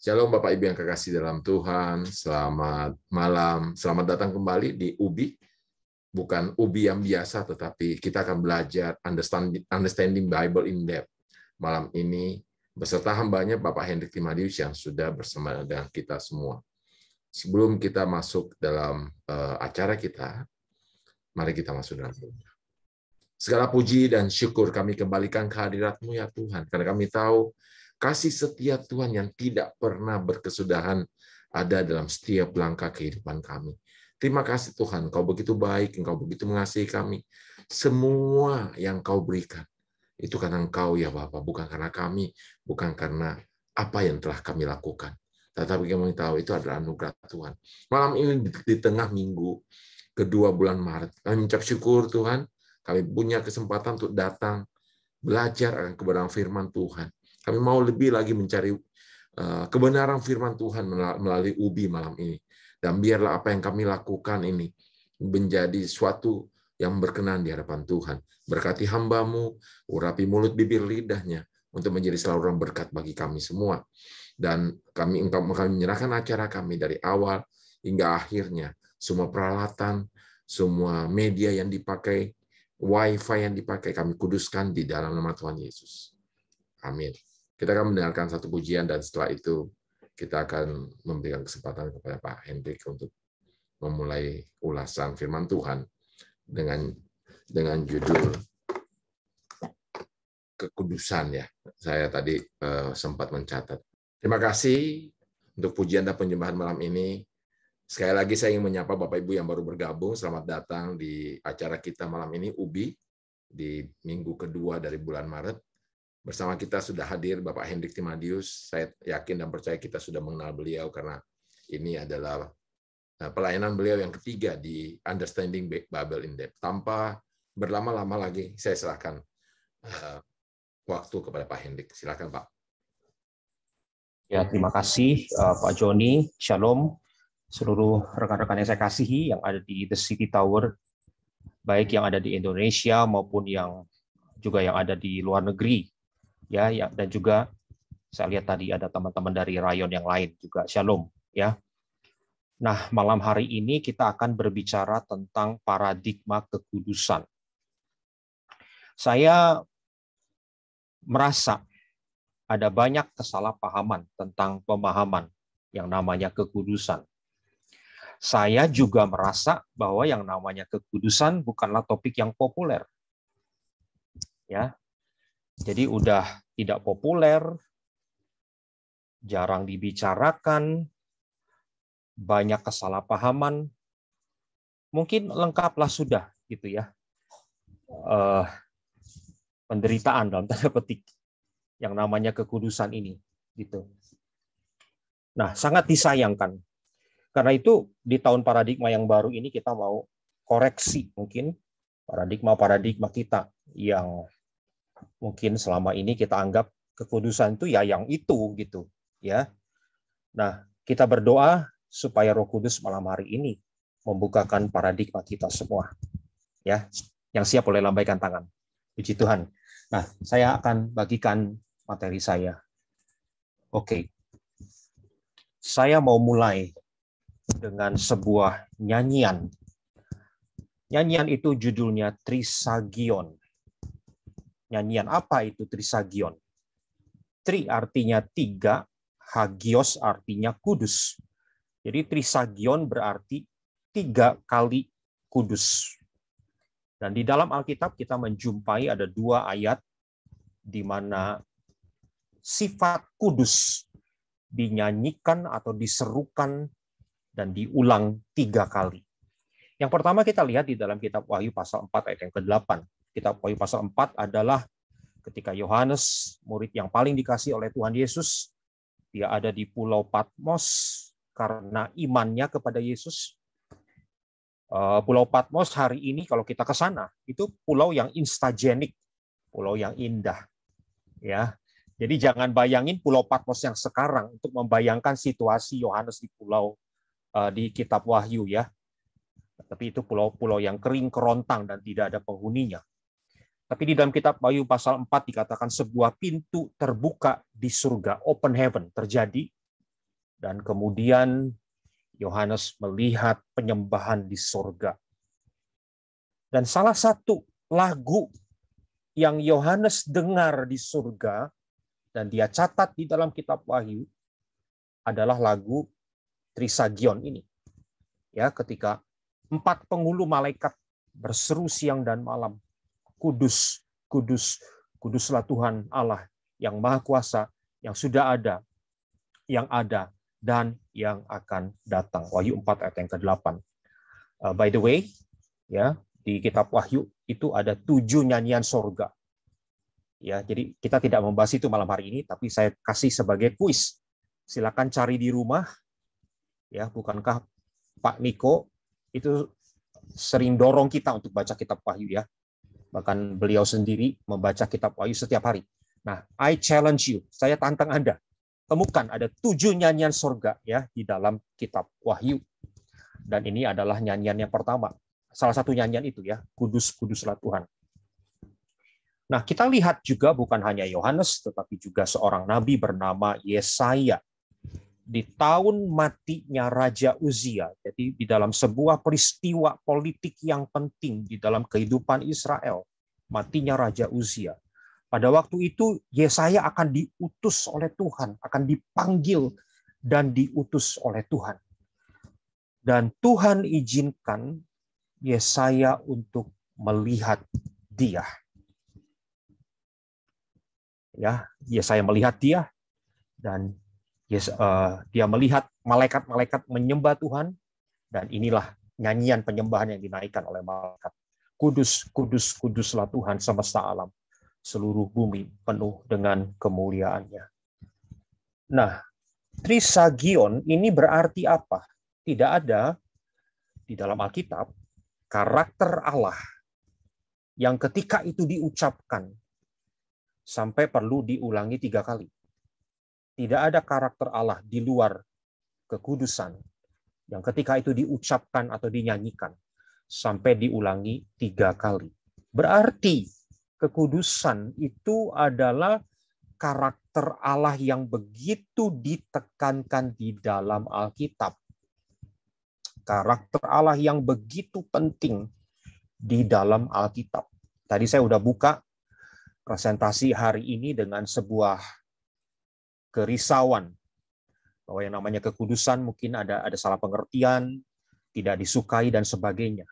Shalom Bapak Ibu yang kekasih dalam Tuhan, selamat malam, selamat datang kembali di UBI. Bukan UBI yang biasa, tetapi kita akan belajar understanding, Bible in depth. Malam ini beserta hambanya Bapak Hendrik Timadius yang sudah bersama dengan kita semua. Sebelum kita masuk dalam eh, acara kita, mari kita masuk dalam doa. Segala puji dan syukur kami kembalikan ke kehadirat-Mu, ya Tuhan, karena kami tahu kasih setia Tuhan yang tidak pernah berkesudahan ada dalam setiap langkah kehidupan kami. Terima kasih Tuhan, Kau begitu baik, Engkau begitu mengasihi kami. Semua yang Kau berikan, itu karena Engkau ya Bapa, bukan karena kami, bukan karena apa yang telah kami lakukan. Tetapi kami tahu itu adalah anugerah Tuhan. Malam ini di tengah minggu kedua bulan Maret, kami mencap syukur Tuhan, kami punya kesempatan untuk datang belajar akan kebenaran firman Tuhan. Kami mau lebih lagi mencari eh, kebenaran firman Tuhan melalui ubi malam ini. Dan biarlah apa yang kami lakukan ini menjadi suatu yang berkenan di hadapan Tuhan. Berkati hambamu, urapi mulut bibir lidahnya, untuk menjadi orang berkat bagi kami semua. Dan kami, engkau, kami menyerahkan acara kami dari awal hingga akhirnya. Semua peralatan, semua media yang dipakai, wifi yang dipakai kami kuduskan di dalam nama Tuhan Yesus. Amin. Kita akan mendengarkan satu pujian dan setelah itu kita akan memberikan kesempatan kepada Pak Hendrik untuk memulai ulasan firman Tuhan dengan dengan judul kekudusan ya. Saya tadi uh, sempat mencatat. Terima kasih untuk pujian dan penyembahan malam ini. Sekali lagi saya ingin menyapa Bapak Ibu yang baru bergabung. Selamat datang di acara kita malam ini UBI di minggu kedua dari bulan Maret. Bersama kita sudah hadir Bapak Hendrik Timadius. Saya yakin dan percaya kita sudah mengenal beliau karena ini adalah eh, pelayanan beliau yang ketiga di Understanding Babel in Depth. Tanpa berlama-lama lagi, saya serahkan eh, waktu kepada Pak Hendrik. Silakan Pak. Ya, terima kasih eh, Pak Joni. Shalom seluruh rekan-rekan yang saya kasihi yang ada di The City Tower, baik yang ada di Indonesia maupun yang juga yang ada di luar negeri, ya, ya, dan juga saya lihat tadi ada teman-teman dari rayon yang lain juga. Shalom, ya. Nah, malam hari ini kita akan berbicara tentang paradigma kekudusan. Saya merasa ada banyak kesalahpahaman tentang pemahaman yang namanya kekudusan. Saya juga merasa bahwa yang namanya kekudusan bukanlah topik yang populer. Ya. Jadi udah tidak populer, jarang dibicarakan, banyak kesalahpahaman. Mungkin lengkaplah sudah gitu ya. Uh, penderitaan dalam tanda petik yang namanya kekudusan ini gitu. Nah, sangat disayangkan karena itu di tahun paradigma yang baru ini kita mau koreksi mungkin paradigma-paradigma kita yang mungkin selama ini kita anggap kekudusan itu ya yang itu gitu ya. Nah, kita berdoa supaya Roh Kudus malam hari ini membukakan paradigma kita semua. Ya, yang siap boleh lambaikan tangan. Puji Tuhan. Nah, saya akan bagikan materi saya. Oke. Okay. Saya mau mulai dengan sebuah nyanyian. Nyanyian itu judulnya Trisagion. Nyanyian apa itu Trisagion? Tri artinya tiga, Hagios artinya kudus. Jadi Trisagion berarti tiga kali kudus. Dan di dalam Alkitab kita menjumpai ada dua ayat di mana sifat kudus dinyanyikan atau diserukan dan diulang tiga kali. Yang pertama kita lihat di dalam kitab Wahyu pasal 4 ayat yang ke-8. Kitab Wahyu pasal 4 adalah ketika Yohanes, murid yang paling dikasih oleh Tuhan Yesus, dia ada di pulau Patmos karena imannya kepada Yesus. Eh, pulau Patmos hari ini kalau kita ke sana, itu pulau yang instagenik, pulau yang indah. Ya, jadi jangan bayangin Pulau Patmos yang sekarang untuk membayangkan situasi Yohanes di Pulau Eh, di kitab Wahyu ya. Tapi itu pulau-pulau yang kering, kerontang dan tidak ada penghuninya. Tapi di dalam kitab Wahyu pasal 4 dikatakan sebuah pintu terbuka di surga, open heaven terjadi dan kemudian Yohanes melihat penyembahan di surga. Dan salah satu lagu yang Yohanes dengar di surga dan dia catat di dalam kitab Wahyu adalah lagu Trisagion ini. Ya, ketika empat penghulu malaikat berseru siang dan malam, kudus, kudus, kuduslah Tuhan Allah yang maha kuasa, yang sudah ada, yang ada, dan yang akan datang. Wahyu 4 ayat yang ke-8. Uh, by the way, ya di kitab Wahyu itu ada tujuh nyanyian sorga. Ya, jadi kita tidak membahas itu malam hari ini, tapi saya kasih sebagai kuis. Silakan cari di rumah ya bukankah Pak Niko itu sering dorong kita untuk baca kitab Wahyu ya. Bahkan beliau sendiri membaca kitab Wahyu setiap hari. Nah, I challenge you, saya tantang Anda. Temukan ada tujuh nyanyian surga ya di dalam kitab Wahyu. Dan ini adalah nyanyian yang pertama. Salah satu nyanyian itu ya, kudus kuduslah Tuhan. Nah, kita lihat juga bukan hanya Yohanes, tetapi juga seorang nabi bernama Yesaya di tahun matinya Raja Uzia, jadi di dalam sebuah peristiwa politik yang penting di dalam kehidupan Israel, matinya Raja Uzia. Pada waktu itu Yesaya akan diutus oleh Tuhan, akan dipanggil dan diutus oleh Tuhan. Dan Tuhan izinkan Yesaya untuk melihat dia. Ya, Yesaya melihat dia dan Yes, uh, dia melihat malaikat-malaikat menyembah Tuhan dan inilah nyanyian penyembahan yang dinaikkan oleh malaikat. Kudus, kudus, kuduslah Tuhan semesta alam. Seluruh bumi penuh dengan kemuliaannya. Nah, Trisagion ini berarti apa? Tidak ada di dalam Alkitab karakter Allah yang ketika itu diucapkan sampai perlu diulangi tiga kali tidak ada karakter Allah di luar kekudusan yang ketika itu diucapkan atau dinyanyikan sampai diulangi tiga kali. Berarti kekudusan itu adalah karakter Allah yang begitu ditekankan di dalam Alkitab. Karakter Allah yang begitu penting di dalam Alkitab. Tadi saya sudah buka presentasi hari ini dengan sebuah kerisauan bahwa yang namanya kekudusan mungkin ada ada salah pengertian, tidak disukai dan sebagainya.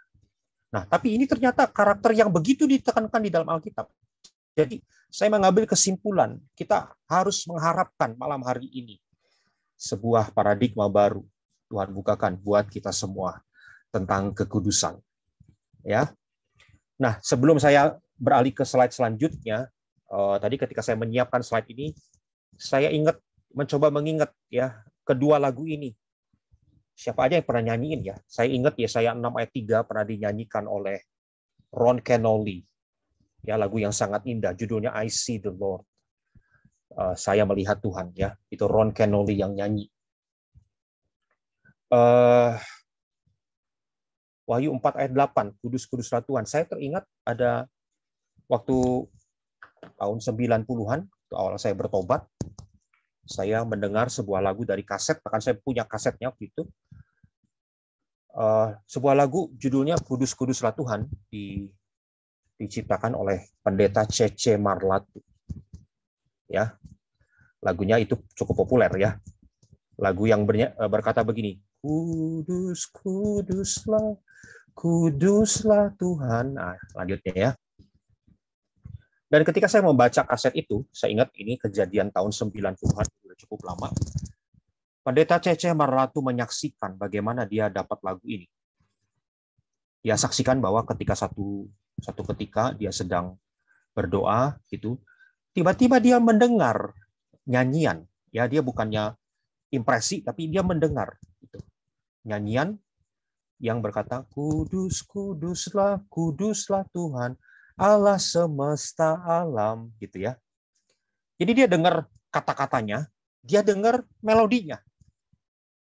Nah, tapi ini ternyata karakter yang begitu ditekankan di dalam Alkitab. Jadi, saya mengambil kesimpulan, kita harus mengharapkan malam hari ini sebuah paradigma baru Tuhan bukakan buat kita semua tentang kekudusan. Ya. Nah, sebelum saya beralih ke slide selanjutnya, eh, tadi ketika saya menyiapkan slide ini, saya ingat mencoba mengingat ya kedua lagu ini. Siapa aja yang pernah nyanyiin ya? Saya ingat ya saya 6 ayat 3 pernah dinyanyikan oleh Ron Kenoly Ya lagu yang sangat indah judulnya I See the Lord. Uh, saya melihat Tuhan ya. Itu Ron Kenoly yang nyanyi. Uh, Wahyu 4 ayat 8, kudus-kuduslah Tuhan. Saya teringat ada waktu tahun 90-an awal saya bertobat, saya mendengar sebuah lagu dari kaset, bahkan saya punya kasetnya waktu itu. Eh, sebuah lagu judulnya Kudus Kuduslah Tuhan di, diciptakan oleh pendeta C.C. Marlat. Ya, lagunya itu cukup populer ya. Lagu yang eh, berkata begini, Kudus Kuduslah, Kuduslah Tuhan. Nah, lanjutnya ya. Dan ketika saya membaca kaset itu, saya ingat ini kejadian tahun 90-an, sudah cukup lama. Pendeta Cece Maratu menyaksikan bagaimana dia dapat lagu ini. Dia saksikan bahwa ketika satu satu ketika dia sedang berdoa gitu, tiba-tiba dia mendengar nyanyian. Ya, dia bukannya impresi tapi dia mendengar gitu. Nyanyian yang berkata kudus kuduslah kuduslah Tuhan Allah semesta alam gitu ya. Jadi dia dengar kata-katanya, dia dengar melodinya.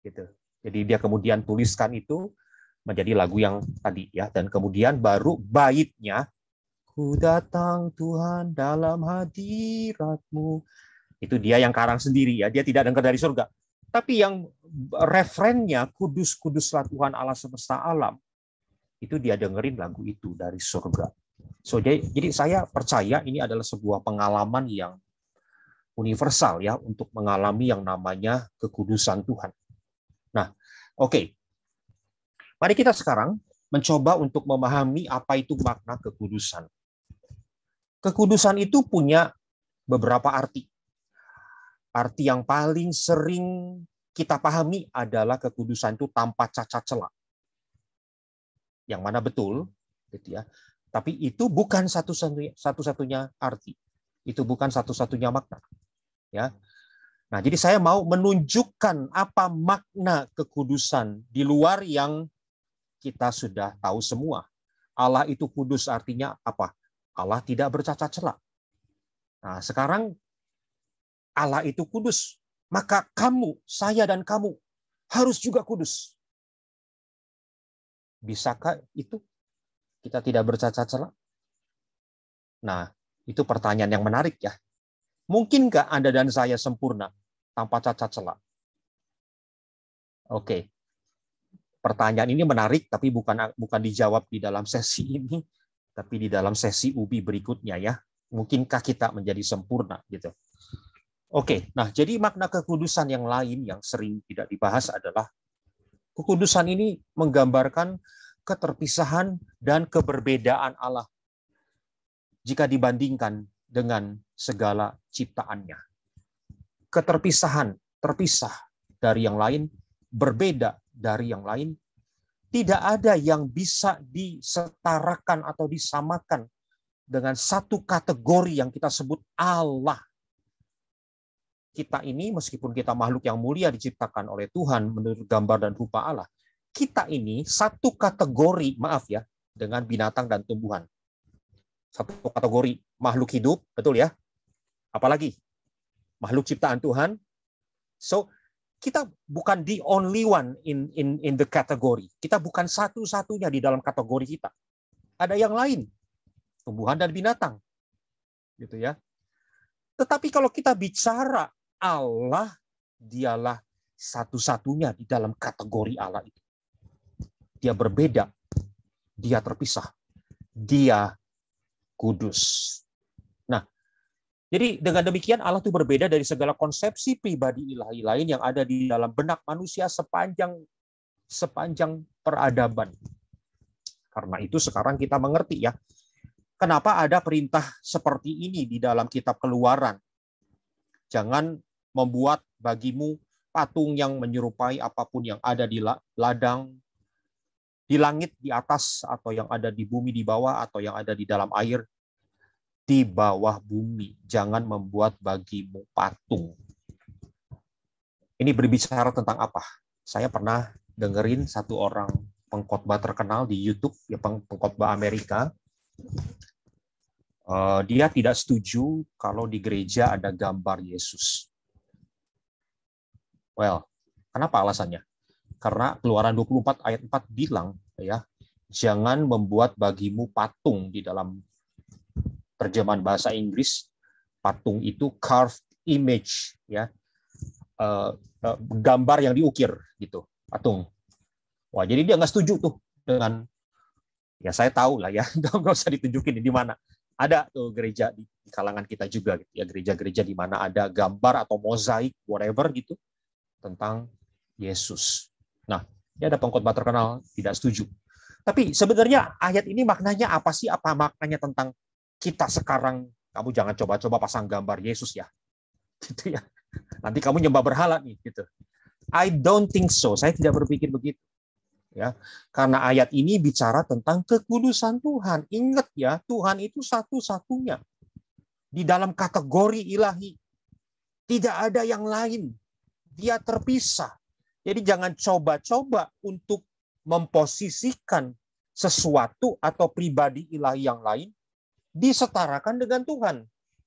Gitu. Jadi dia kemudian tuliskan itu menjadi lagu yang tadi ya dan kemudian baru baitnya ku datang Tuhan dalam hadiratmu itu dia yang karang sendiri ya dia tidak dengar dari surga tapi yang referennya kudus kuduslah Tuhan Allah semesta alam itu dia dengerin lagu itu dari surga So jadi, jadi saya percaya ini adalah sebuah pengalaman yang universal ya untuk mengalami yang namanya kekudusan Tuhan. Nah, oke. Okay. Mari kita sekarang mencoba untuk memahami apa itu makna kekudusan. Kekudusan itu punya beberapa arti. Arti yang paling sering kita pahami adalah kekudusan itu tanpa cacat celah. Yang mana betul, gitu ya. Tapi itu bukan satu-satunya arti. Itu bukan satu-satunya makna. Ya. Nah, jadi saya mau menunjukkan apa makna kekudusan di luar yang kita sudah tahu semua. Allah itu kudus artinya apa? Allah tidak bercacat celak. Nah, sekarang Allah itu kudus, maka kamu, saya dan kamu harus juga kudus. Bisakah itu? kita tidak bercacat celah? Nah, itu pertanyaan yang menarik ya. Mungkinkah Anda dan saya sempurna tanpa cacat celah? Oke. Pertanyaan ini menarik tapi bukan bukan dijawab di dalam sesi ini, tapi di dalam sesi UBI berikutnya ya. Mungkinkah kita menjadi sempurna gitu. Oke, nah jadi makna kekudusan yang lain yang sering tidak dibahas adalah kekudusan ini menggambarkan keterpisahan dan keberbedaan Allah jika dibandingkan dengan segala ciptaannya. Keterpisahan, terpisah dari yang lain, berbeda dari yang lain, tidak ada yang bisa disetarakan atau disamakan dengan satu kategori yang kita sebut Allah. Kita ini meskipun kita makhluk yang mulia diciptakan oleh Tuhan menurut gambar dan rupa Allah, kita ini satu kategori, maaf ya, dengan binatang dan tumbuhan. Satu kategori makhluk hidup, betul ya? Apalagi makhluk ciptaan Tuhan. So, kita bukan the only one in in in the category. Kita bukan satu-satunya di dalam kategori kita. Ada yang lain, tumbuhan dan binatang. Gitu ya. Tetapi kalau kita bicara Allah, dialah satu-satunya di dalam kategori Allah itu dia berbeda, dia terpisah, dia kudus. Nah, jadi dengan demikian Allah itu berbeda dari segala konsepsi pribadi ilahi lain yang ada di dalam benak manusia sepanjang sepanjang peradaban. Karena itu sekarang kita mengerti ya, kenapa ada perintah seperti ini di dalam kitab keluaran. Jangan membuat bagimu patung yang menyerupai apapun yang ada di ladang di langit di atas atau yang ada di bumi di bawah atau yang ada di dalam air di bawah bumi. Jangan membuat bagimu patung. Ini berbicara tentang apa? Saya pernah dengerin satu orang pengkhotbah terkenal di YouTube, ya pengkhotbah Amerika. Eh, dia tidak setuju kalau di gereja ada gambar Yesus. Well, kenapa alasannya? Karena Keluaran 24 ayat 4 bilang ya, jangan membuat bagimu patung di dalam terjemahan bahasa Inggris patung itu carved image ya. Eh, eh, gambar yang diukir gitu, patung. Wah, jadi dia nggak setuju tuh dengan ya saya tahu lah ya, nggak usah ditunjukin di mana ada tuh gereja di kalangan kita juga gitu ya gereja-gereja di mana ada gambar atau mozaik whatever gitu tentang Yesus Nah, ini ada pengkhotbah terkenal tidak setuju. Tapi sebenarnya ayat ini maknanya apa sih? Apa maknanya tentang kita sekarang? Kamu jangan coba-coba pasang gambar Yesus ya. Gitu ya. Nanti kamu nyembah berhala nih gitu. I don't think so. Saya tidak berpikir begitu. Ya, karena ayat ini bicara tentang kekudusan Tuhan. Ingat ya, Tuhan itu satu-satunya di dalam kategori ilahi. Tidak ada yang lain. Dia terpisah. Jadi jangan coba-coba untuk memposisikan sesuatu atau pribadi ilahi yang lain disetarakan dengan Tuhan.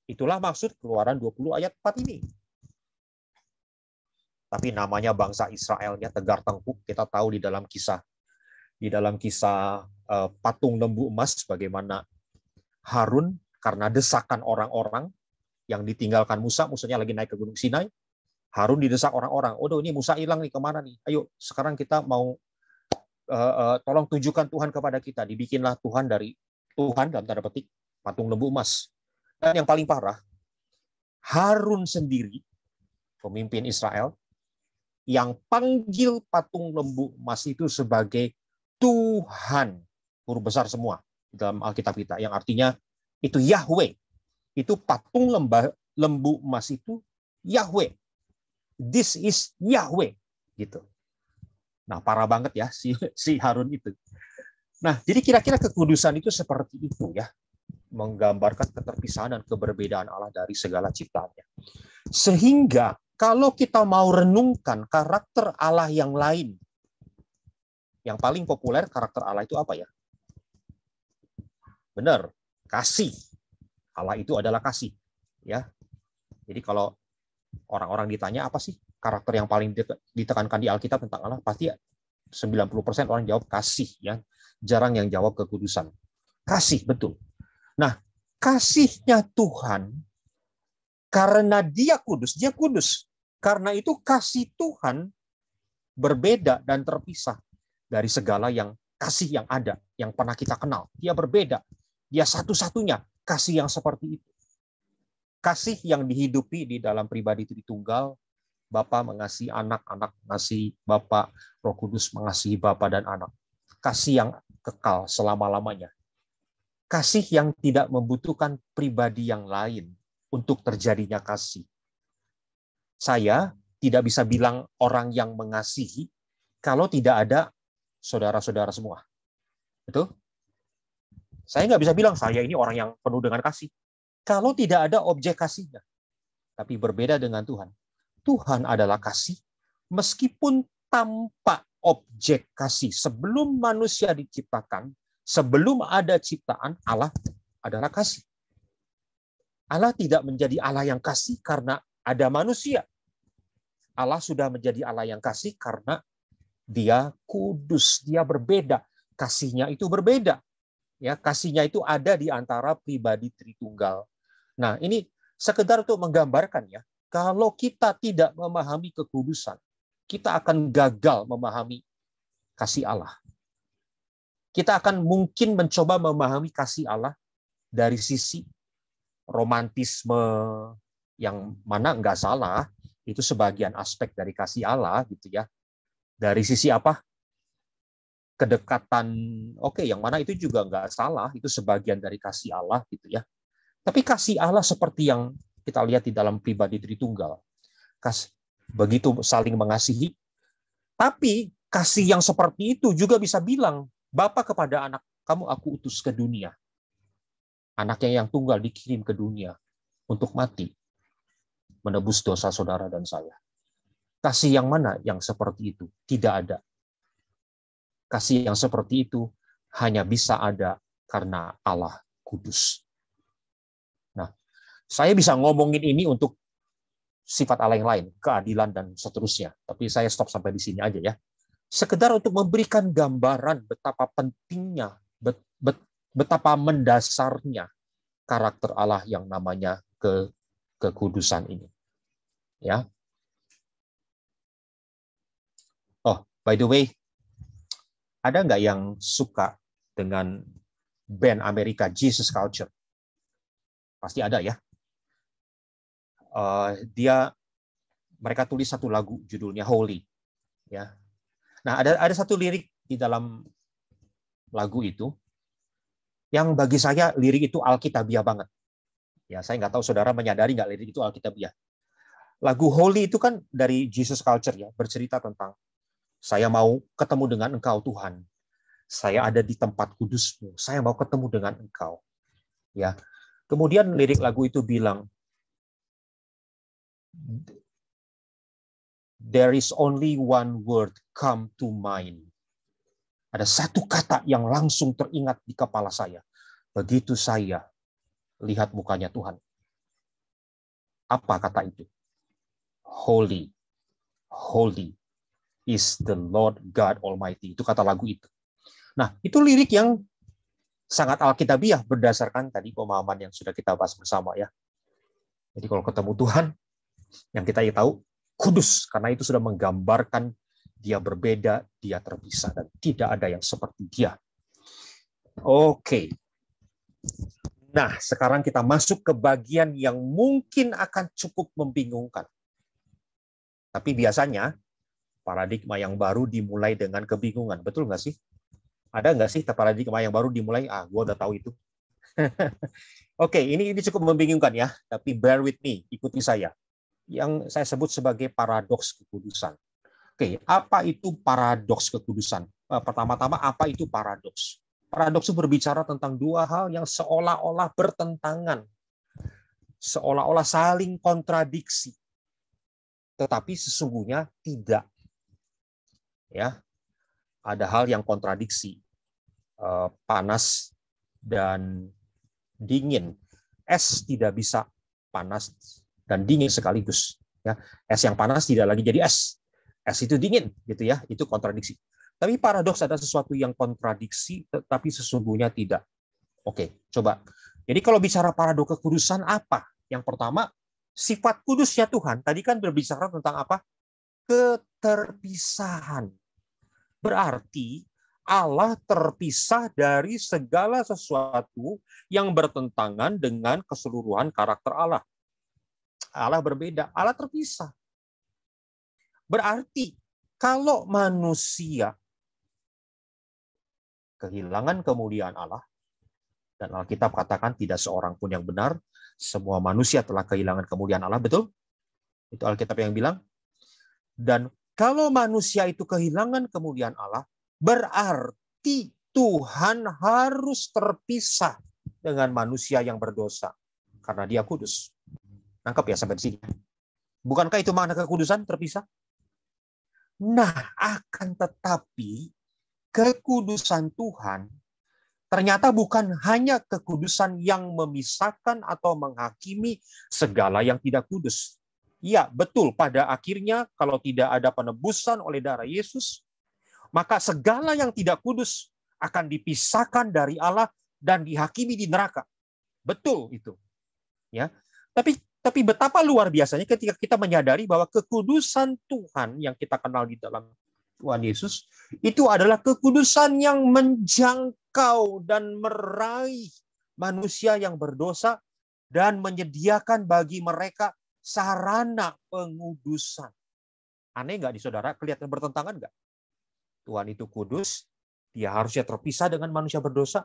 Itulah maksud keluaran 20 ayat 4 ini. Tapi namanya bangsa Israelnya tegar tengkuk, kita tahu di dalam kisah di dalam kisah eh, patung lembu emas bagaimana Harun karena desakan orang-orang yang ditinggalkan Musa, Musanya lagi naik ke Gunung Sinai, Harun didesak orang-orang. Oh, ini Musa hilang nih kemana nih? Ayo, sekarang kita mau uh, uh, tolong tunjukkan Tuhan kepada kita. Dibikinlah Tuhan dari Tuhan dalam tanda petik patung lembu emas. Dan yang paling parah, Harun sendiri, pemimpin Israel, yang panggil patung lembu emas itu sebagai Tuhan huruf besar semua dalam Alkitab kita, yang artinya itu Yahweh. Itu patung lembah lembu emas itu Yahweh this is Yahweh gitu. Nah, parah banget ya si si Harun itu. Nah, jadi kira-kira kekudusan itu seperti itu ya menggambarkan keterpisahan dan keberbedaan Allah dari segala ciptaannya. Sehingga kalau kita mau renungkan karakter Allah yang lain, yang paling populer karakter Allah itu apa ya? Benar, kasih. Allah itu adalah kasih. Ya, jadi kalau orang-orang ditanya apa sih karakter yang paling ditekankan di Alkitab tentang Allah, pasti 90% orang jawab kasih ya. Jarang yang jawab kekudusan. Kasih, betul. Nah, kasihnya Tuhan karena dia kudus, dia kudus. Karena itu kasih Tuhan berbeda dan terpisah dari segala yang kasih yang ada, yang pernah kita kenal. Dia berbeda. Dia satu-satunya kasih yang seperti itu kasih yang dihidupi di dalam pribadi Tritunggal, Bapa mengasihi anak, anak mengasihi Bapa, Roh Kudus mengasihi Bapa dan anak. Kasih yang kekal selama-lamanya. Kasih yang tidak membutuhkan pribadi yang lain untuk terjadinya kasih. Saya tidak bisa bilang orang yang mengasihi kalau tidak ada saudara-saudara semua. itu Saya nggak bisa bilang saya ini orang yang penuh dengan kasih kalau tidak ada objek kasihnya. Tapi berbeda dengan Tuhan. Tuhan adalah kasih meskipun tanpa objek kasih. Sebelum manusia diciptakan, sebelum ada ciptaan, Allah adalah kasih. Allah tidak menjadi Allah yang kasih karena ada manusia. Allah sudah menjadi Allah yang kasih karena dia kudus, dia berbeda. Kasihnya itu berbeda. Ya, kasihnya itu ada di antara pribadi Tritunggal Nah, ini sekedar untuk menggambarkan ya, kalau kita tidak memahami kekudusan, kita akan gagal memahami kasih Allah. Kita akan mungkin mencoba memahami kasih Allah dari sisi romantisme yang mana enggak salah, itu sebagian aspek dari kasih Allah gitu ya. Dari sisi apa? Kedekatan, oke, okay, yang mana itu juga enggak salah, itu sebagian dari kasih Allah gitu ya. Tapi kasih Allah seperti yang kita lihat di dalam pribadi Tritunggal. Kasih begitu saling mengasihi. Tapi kasih yang seperti itu juga bisa bilang, Bapa kepada anak, kamu aku utus ke dunia. Anaknya yang tunggal dikirim ke dunia untuk mati, menebus dosa saudara dan saya. Kasih yang mana yang seperti itu? Tidak ada. Kasih yang seperti itu hanya bisa ada karena Allah kudus. Saya bisa ngomongin ini untuk sifat Allah yang lain, keadilan dan seterusnya. Tapi saya stop sampai di sini aja ya. Sekedar untuk memberikan gambaran betapa pentingnya, betapa mendasarnya karakter Allah yang namanya ke kekudusan ini. Ya. Oh, by the way, ada nggak yang suka dengan band Amerika Jesus Culture? Pasti ada ya uh, dia mereka tulis satu lagu judulnya Holy. Ya. Nah, ada ada satu lirik di dalam lagu itu yang bagi saya lirik itu alkitabiah banget. Ya, saya nggak tahu saudara menyadari nggak lirik itu alkitabiah. Lagu Holy itu kan dari Jesus Culture ya, bercerita tentang saya mau ketemu dengan Engkau Tuhan. Saya ada di tempat kudusmu. Saya mau ketemu dengan Engkau. Ya. Kemudian lirik lagu itu bilang, There is only one word come to mind. Ada satu kata yang langsung teringat di kepala saya. Begitu saya lihat mukanya Tuhan. Apa kata itu? Holy, holy is the Lord God Almighty. Itu kata lagu itu. Nah, itu lirik yang sangat alkitabiah berdasarkan tadi pemahaman yang sudah kita bahas bersama ya. Jadi kalau ketemu Tuhan, yang kita tahu kudus karena itu sudah menggambarkan dia berbeda, dia terpisah dan tidak ada yang seperti dia. Oke. Nah, sekarang kita masuk ke bagian yang mungkin akan cukup membingungkan. Tapi biasanya paradigma yang baru dimulai dengan kebingungan. Betul nggak sih? Ada nggak sih paradigma yang baru dimulai? Ah, gua udah tahu itu. Oke, ini ini cukup membingungkan ya. Tapi bear with me, ikuti saya yang saya sebut sebagai paradoks kekudusan. Oke, apa itu paradoks kekudusan? Eh, pertama-tama, apa itu paradoks? Paradoks itu berbicara tentang dua hal yang seolah-olah bertentangan, seolah-olah saling kontradiksi, tetapi sesungguhnya tidak. Ya, ada hal yang kontradiksi, eh, panas dan dingin. Es tidak bisa panas dan dingin sekaligus. Ya, es yang panas tidak lagi jadi es. Es itu dingin, gitu ya. Itu kontradiksi. Tapi paradoks ada sesuatu yang kontradiksi, tetapi sesungguhnya tidak. Oke, coba. Jadi kalau bicara paradoks kekudusan apa? Yang pertama, sifat kudusnya Tuhan. Tadi kan berbicara tentang apa? Keterpisahan. Berarti Allah terpisah dari segala sesuatu yang bertentangan dengan keseluruhan karakter Allah. Allah berbeda, Allah terpisah. Berarti kalau manusia kehilangan kemuliaan Allah, dan Alkitab katakan tidak seorang pun yang benar, semua manusia telah kehilangan kemuliaan Allah, betul? Itu Alkitab yang bilang. Dan kalau manusia itu kehilangan kemuliaan Allah, berarti Tuhan harus terpisah dengan manusia yang berdosa karena dia kudus. Nangkap ya sampai di sini. Bukankah itu makna kekudusan terpisah? Nah, akan tetapi kekudusan Tuhan ternyata bukan hanya kekudusan yang memisahkan atau menghakimi segala yang tidak kudus. Ya, betul. Pada akhirnya, kalau tidak ada penebusan oleh darah Yesus, maka segala yang tidak kudus akan dipisahkan dari Allah dan dihakimi di neraka. Betul itu. Ya. Tapi tapi betapa luar biasanya ketika kita menyadari bahwa kekudusan Tuhan yang kita kenal di dalam Tuhan Yesus itu adalah kekudusan yang menjangkau dan meraih manusia yang berdosa dan menyediakan bagi mereka sarana pengudusan. Aneh nggak di saudara? Kelihatan bertentangan nggak? Tuhan itu kudus, dia harusnya terpisah dengan manusia berdosa.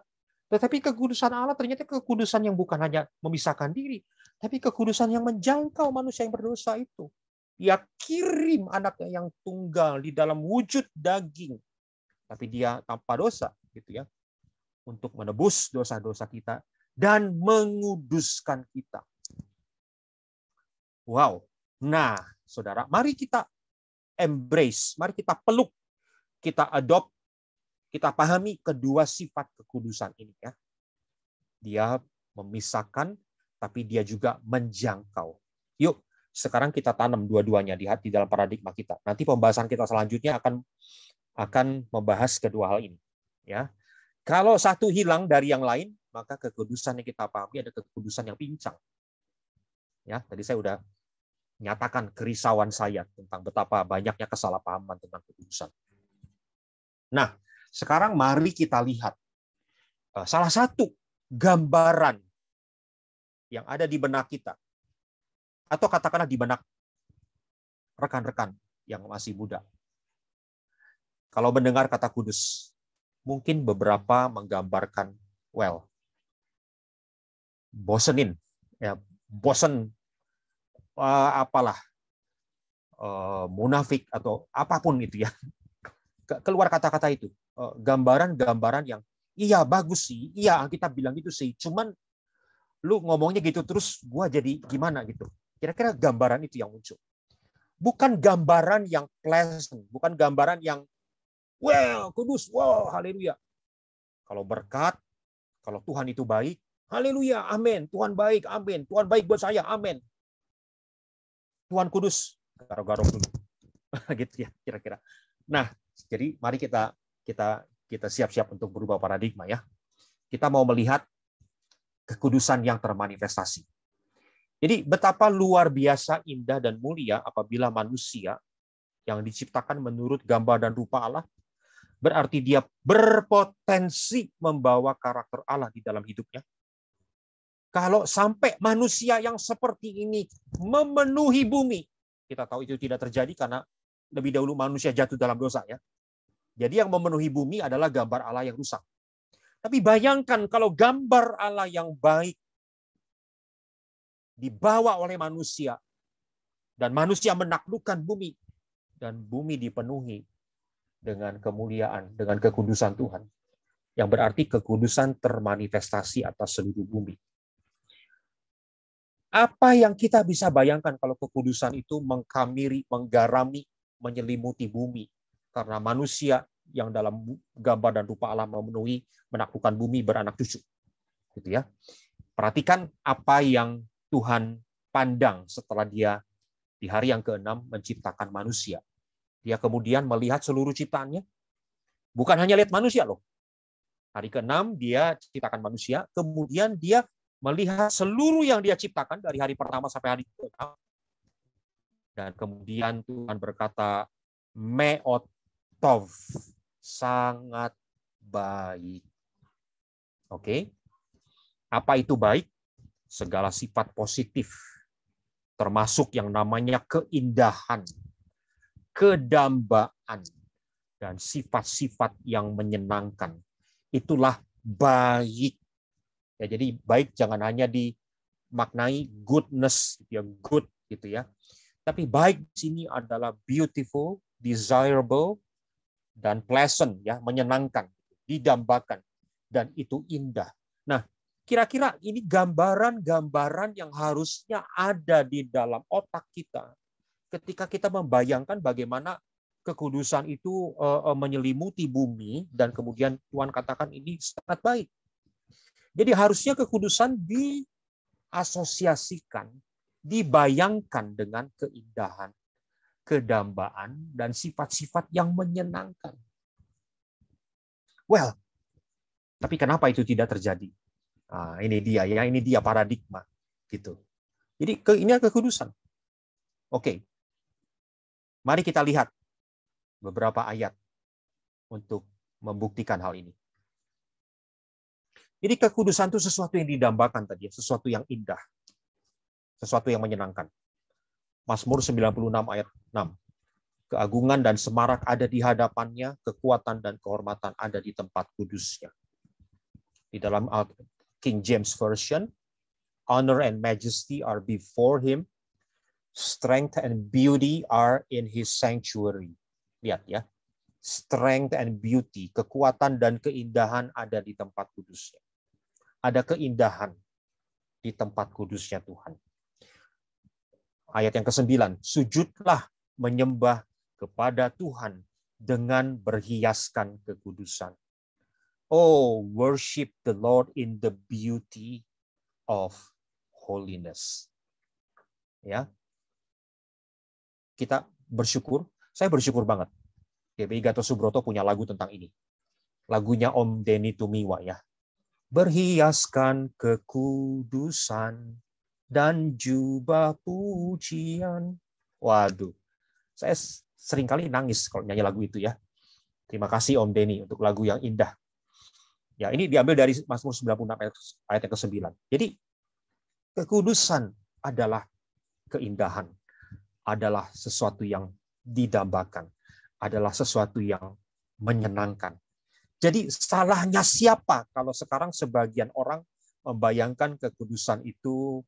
Tetapi kekudusan Allah ternyata kekudusan yang bukan hanya memisahkan diri, tapi kekudusan yang menjangkau manusia yang berdosa itu. Ia kirim anaknya yang tunggal di dalam wujud daging, tapi dia tanpa dosa, gitu ya, untuk menebus dosa-dosa kita dan menguduskan kita. Wow. Nah, saudara, mari kita embrace, mari kita peluk, kita adopt kita pahami kedua sifat kekudusan ini ya. Dia memisahkan tapi dia juga menjangkau. Yuk, sekarang kita tanam dua-duanya di hati dalam paradigma kita. Nanti pembahasan kita selanjutnya akan akan membahas kedua hal ini, ya. Kalau satu hilang dari yang lain, maka kekudusan yang kita pahami ada kekudusan yang pincang. Ya, tadi saya udah nyatakan kerisauan saya tentang betapa banyaknya kesalahpahaman tentang kekudusan. Nah, sekarang mari kita lihat eh, salah satu gambaran yang ada di benak kita atau katakanlah di benak rekan-rekan yang masih muda. Kalau mendengar kata kudus, mungkin beberapa menggambarkan well bosenin ya bosen eh, apalah eh, munafik atau apapun itu ya keluar kata-kata itu Eh, gambaran-gambaran yang iya bagus sih, iya kita bilang gitu sih, cuman lu ngomongnya gitu terus gua jadi gimana gitu. Kira-kira gambaran itu yang muncul. Bukan gambaran yang pleasant, bukan gambaran yang wow, kudus, wow, haleluya. Kalau berkat, kalau Tuhan itu baik, haleluya, amin. Tuhan baik, amin. Tuhan baik buat saya, amin. Tuhan kudus, garo-garo dulu. gitu ya, kira-kira. Nah, jadi mari kita kita kita siap-siap untuk berubah paradigma ya. Kita mau melihat kekudusan yang termanifestasi. Jadi betapa luar biasa indah dan mulia apabila manusia yang diciptakan menurut gambar dan rupa Allah berarti dia berpotensi membawa karakter Allah di dalam hidupnya. Kalau sampai manusia yang seperti ini memenuhi bumi, kita tahu itu tidak terjadi karena lebih dahulu manusia jatuh dalam dosa ya. Jadi yang memenuhi bumi adalah gambar Allah yang rusak. Tapi bayangkan kalau gambar Allah yang baik dibawa oleh manusia dan manusia menaklukkan bumi dan bumi dipenuhi dengan kemuliaan, dengan kekudusan Tuhan. Yang berarti kekudusan termanifestasi atas seluruh bumi. Apa yang kita bisa bayangkan kalau kekudusan itu mengkamiri, menggarami, menyelimuti bumi, karena manusia yang dalam gambar dan rupa Allah memenuhi menaklukkan bumi beranak cucu. Gitu ya. Perhatikan apa yang Tuhan pandang setelah dia di hari yang keenam menciptakan manusia. Dia kemudian melihat seluruh ciptaannya. Bukan hanya lihat manusia loh. Hari keenam dia ciptakan manusia, kemudian dia melihat seluruh yang dia ciptakan dari hari pertama sampai hari keenam. Dan kemudian Tuhan berkata, meot tov, sangat baik. Oke. Okay? Apa itu baik? Segala sifat positif termasuk yang namanya keindahan, kedambaan dan sifat-sifat yang menyenangkan. Itulah baik. Ya jadi baik jangan hanya dimaknai goodness ya good gitu ya. Tapi baik di sini adalah beautiful, desirable, dan pleasant ya, menyenangkan, didambakan dan itu indah. Nah, kira-kira ini gambaran-gambaran yang harusnya ada di dalam otak kita ketika kita membayangkan bagaimana kekudusan itu eh, eh, menyelimuti bumi dan kemudian Tuhan katakan ini sangat baik. Jadi harusnya kekudusan diasosiasikan, dibayangkan dengan keindahan kedambaan dan sifat-sifat yang menyenangkan. Well, tapi kenapa itu tidak terjadi? Nah, ini dia ya, ini dia paradigma gitu. Jadi ke, ini kekudusan. Oke, mari kita lihat beberapa ayat untuk membuktikan hal ini. Jadi kekudusan itu sesuatu yang didambakan tadi, sesuatu yang indah, sesuatu yang menyenangkan. Mazmur 96 ayat 6. Keagungan dan semarak ada di hadapannya, kekuatan dan kehormatan ada di tempat kudusnya. Di dalam King James Version, honor and majesty are before him, strength and beauty are in his sanctuary. Lihat ya, strength and beauty, kekuatan dan keindahan ada di tempat kudusnya. Ada keindahan di tempat kudusnya Tuhan ayat yang ke-9, sujudlah menyembah kepada Tuhan dengan berhiaskan kekudusan. Oh, worship the Lord in the beauty of holiness. Ya. Kita bersyukur, saya bersyukur banget. GBI Gatot Subroto punya lagu tentang ini. Lagunya Om Deni Tumiwa ya. Berhiaskan kekudusan dan jubah pujian. Waduh, saya sering kali nangis kalau nyanyi lagu itu ya. Terima kasih Om Denny untuk lagu yang indah. Ya, ini diambil dari Mazmur 96 ayat yang ke-9. Jadi kekudusan adalah keindahan, adalah sesuatu yang didambakan, adalah sesuatu yang menyenangkan. Jadi salahnya siapa kalau sekarang sebagian orang membayangkan kekudusan itu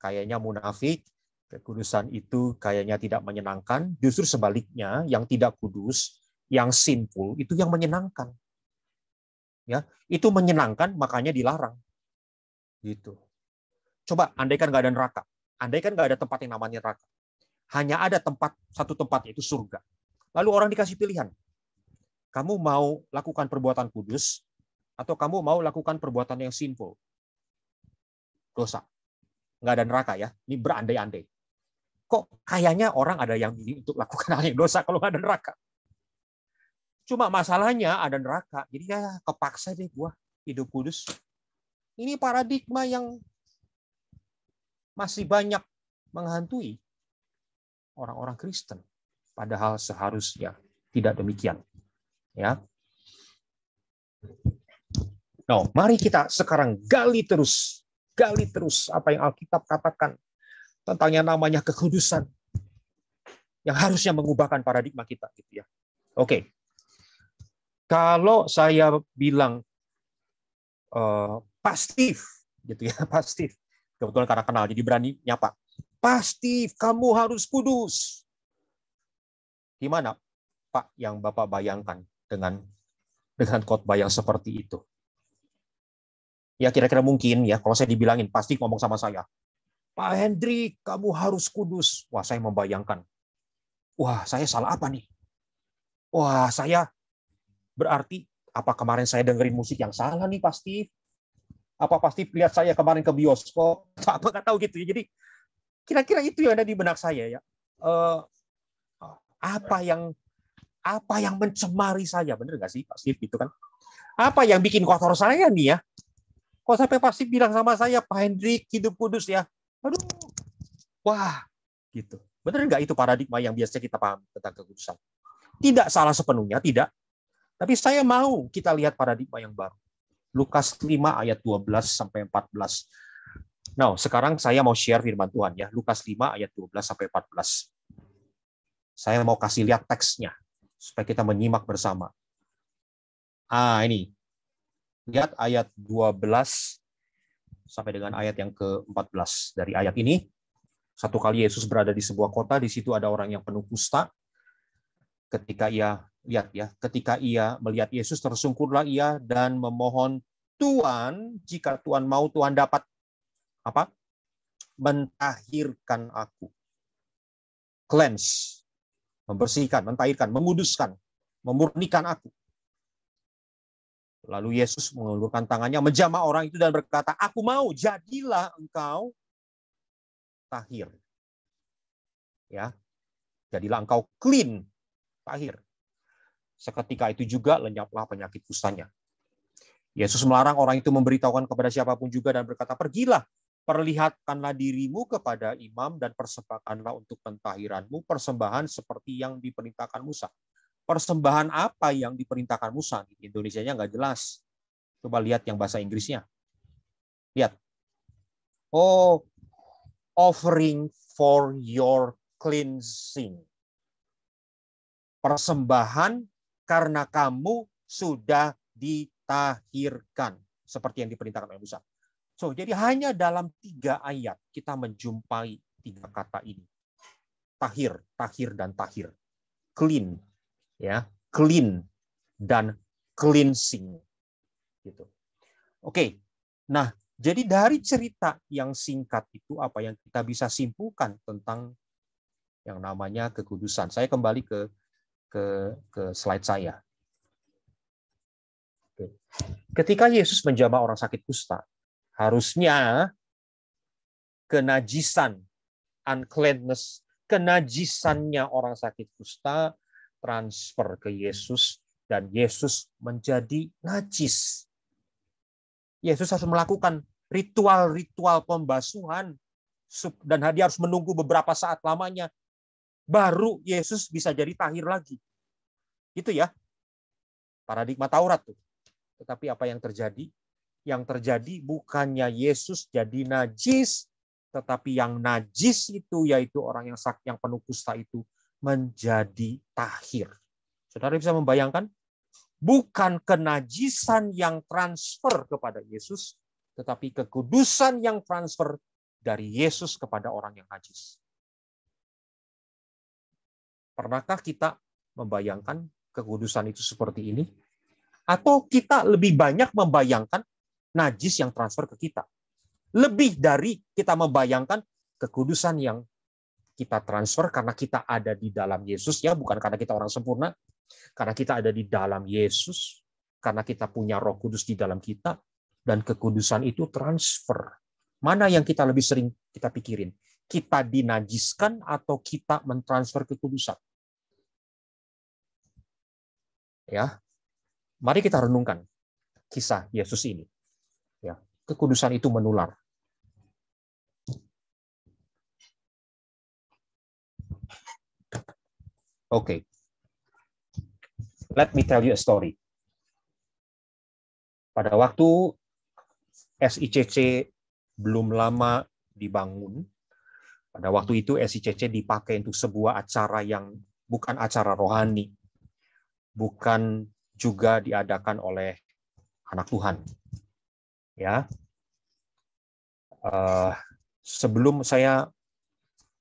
kayaknya munafik, kekudusan itu kayaknya tidak menyenangkan. Justru sebaliknya, yang tidak kudus, yang simpul itu yang menyenangkan. Ya, itu menyenangkan makanya dilarang. Gitu. Coba andaikan nggak ada neraka, andaikan nggak ada tempat yang namanya neraka. Hanya ada tempat satu tempat yaitu surga. Lalu orang dikasih pilihan. Kamu mau lakukan perbuatan kudus atau kamu mau lakukan perbuatan yang simpul? Dosa nggak ada neraka ya. Ini berandai-andai. Kok kayaknya orang ada yang ini untuk lakukan hal yang dosa kalau nggak ada neraka. Cuma masalahnya ada neraka. Jadi ya kepaksa deh gua hidup kudus. Ini paradigma yang masih banyak menghantui orang-orang Kristen. Padahal seharusnya tidak demikian. Ya. no mari kita sekarang gali terus gali terus apa yang Alkitab katakan tentang yang namanya kekudusan yang harusnya mengubahkan paradigma kita gitu ya. Oke. Okay. Kalau saya bilang uh, pastif gitu ya, pastif. Kebetulan karena kenal jadi berani nyapa. Pastif, kamu harus kudus. Gimana Pak yang Bapak bayangkan dengan dengan khotbah yang seperti itu? ya kira-kira mungkin ya kalau saya dibilangin pasti ngomong sama saya Pak Hendri kamu harus kudus wah saya membayangkan wah saya salah apa nih wah saya berarti apa kemarin saya dengerin musik yang salah nih pasti apa pasti lihat saya kemarin ke bioskop apa nggak tahu gitu ya? jadi kira-kira itu yang ada di benak saya ya uh, apa yang apa yang mencemari saya bener nggak sih Pak Steve gitu kan apa yang bikin kotor saya nih ya Kok sampai pasti bilang sama saya, Pak Hendrik, hidup kudus ya. Aduh, wah, gitu. Benar nggak itu paradigma yang biasanya kita paham tentang kekudusan? Tidak salah sepenuhnya, tidak. Tapi saya mau kita lihat paradigma yang baru. Lukas 5 ayat 12 sampai 14. Nah, sekarang saya mau share firman Tuhan ya. Lukas 5 ayat 12 sampai 14. Saya mau kasih lihat teksnya supaya kita menyimak bersama. Ah, ini lihat ayat 12 sampai dengan ayat yang ke-14. Dari ayat ini, satu kali Yesus berada di sebuah kota, di situ ada orang yang penuh kusta. Ketika ia lihat ya, ketika ia melihat Yesus tersungkurlah ia dan memohon Tuhan, jika Tuhan mau Tuhan dapat apa? mentahirkan aku. Cleanse, membersihkan, mentahirkan, menguduskan, memurnikan aku. Lalu Yesus mengulurkan tangannya, menjamah orang itu dan berkata, Aku mau, jadilah engkau tahir. Ya, jadilah engkau clean, tahir. Seketika itu juga lenyaplah penyakit kustanya. Yesus melarang orang itu memberitahukan kepada siapapun juga dan berkata, Pergilah, perlihatkanlah dirimu kepada imam dan persembahkanlah untuk pentahiranmu persembahan seperti yang diperintahkan Musa persembahan apa yang diperintahkan Musa. Indonesia-nya nggak jelas. Coba lihat yang bahasa Inggrisnya. Lihat. Oh, offering for your cleansing. Persembahan karena kamu sudah ditahirkan. Seperti yang diperintahkan oleh Musa. So, jadi hanya dalam tiga ayat kita menjumpai tiga kata ini. Tahir, tahir, dan tahir. Clean, ya clean dan cleansing gitu oke nah jadi dari cerita yang singkat itu apa yang kita bisa simpulkan tentang yang namanya kekudusan saya kembali ke ke ke slide saya oke. ketika Yesus menjamah orang sakit kusta harusnya kenajisan uncleanness kenajisannya orang sakit kusta transfer ke Yesus dan Yesus menjadi najis. Yesus harus melakukan ritual-ritual pembasuhan dan dia harus menunggu beberapa saat lamanya baru Yesus bisa jadi tahir lagi. Itu ya paradigma Taurat tuh. Tetapi apa yang terjadi? Yang terjadi bukannya Yesus jadi najis, tetapi yang najis itu yaitu orang yang sak yang penuh kusta itu menjadi tahir. Saudara bisa membayangkan? Bukan kenajisan yang transfer kepada Yesus, tetapi kekudusan yang transfer dari Yesus kepada orang yang najis. Pernahkah kita membayangkan kekudusan itu seperti ini? Atau kita lebih banyak membayangkan najis yang transfer ke kita? Lebih dari kita membayangkan kekudusan yang kita transfer karena kita ada di dalam Yesus ya, bukan karena kita orang sempurna, karena kita ada di dalam Yesus, karena kita punya Roh Kudus di dalam kita dan kekudusan itu transfer. Mana yang kita lebih sering kita pikirin? Kita dinajiskan atau kita mentransfer kekudusan? Ya. Mari kita renungkan kisah Yesus ini. Ya, kekudusan itu menular Okay. Let me tell you a story. Pada waktu SICC belum lama dibangun, pada waktu itu SICC dipakai untuk sebuah acara yang bukan acara rohani, bukan juga diadakan oleh anak Tuhan. Ya, uh, sebelum saya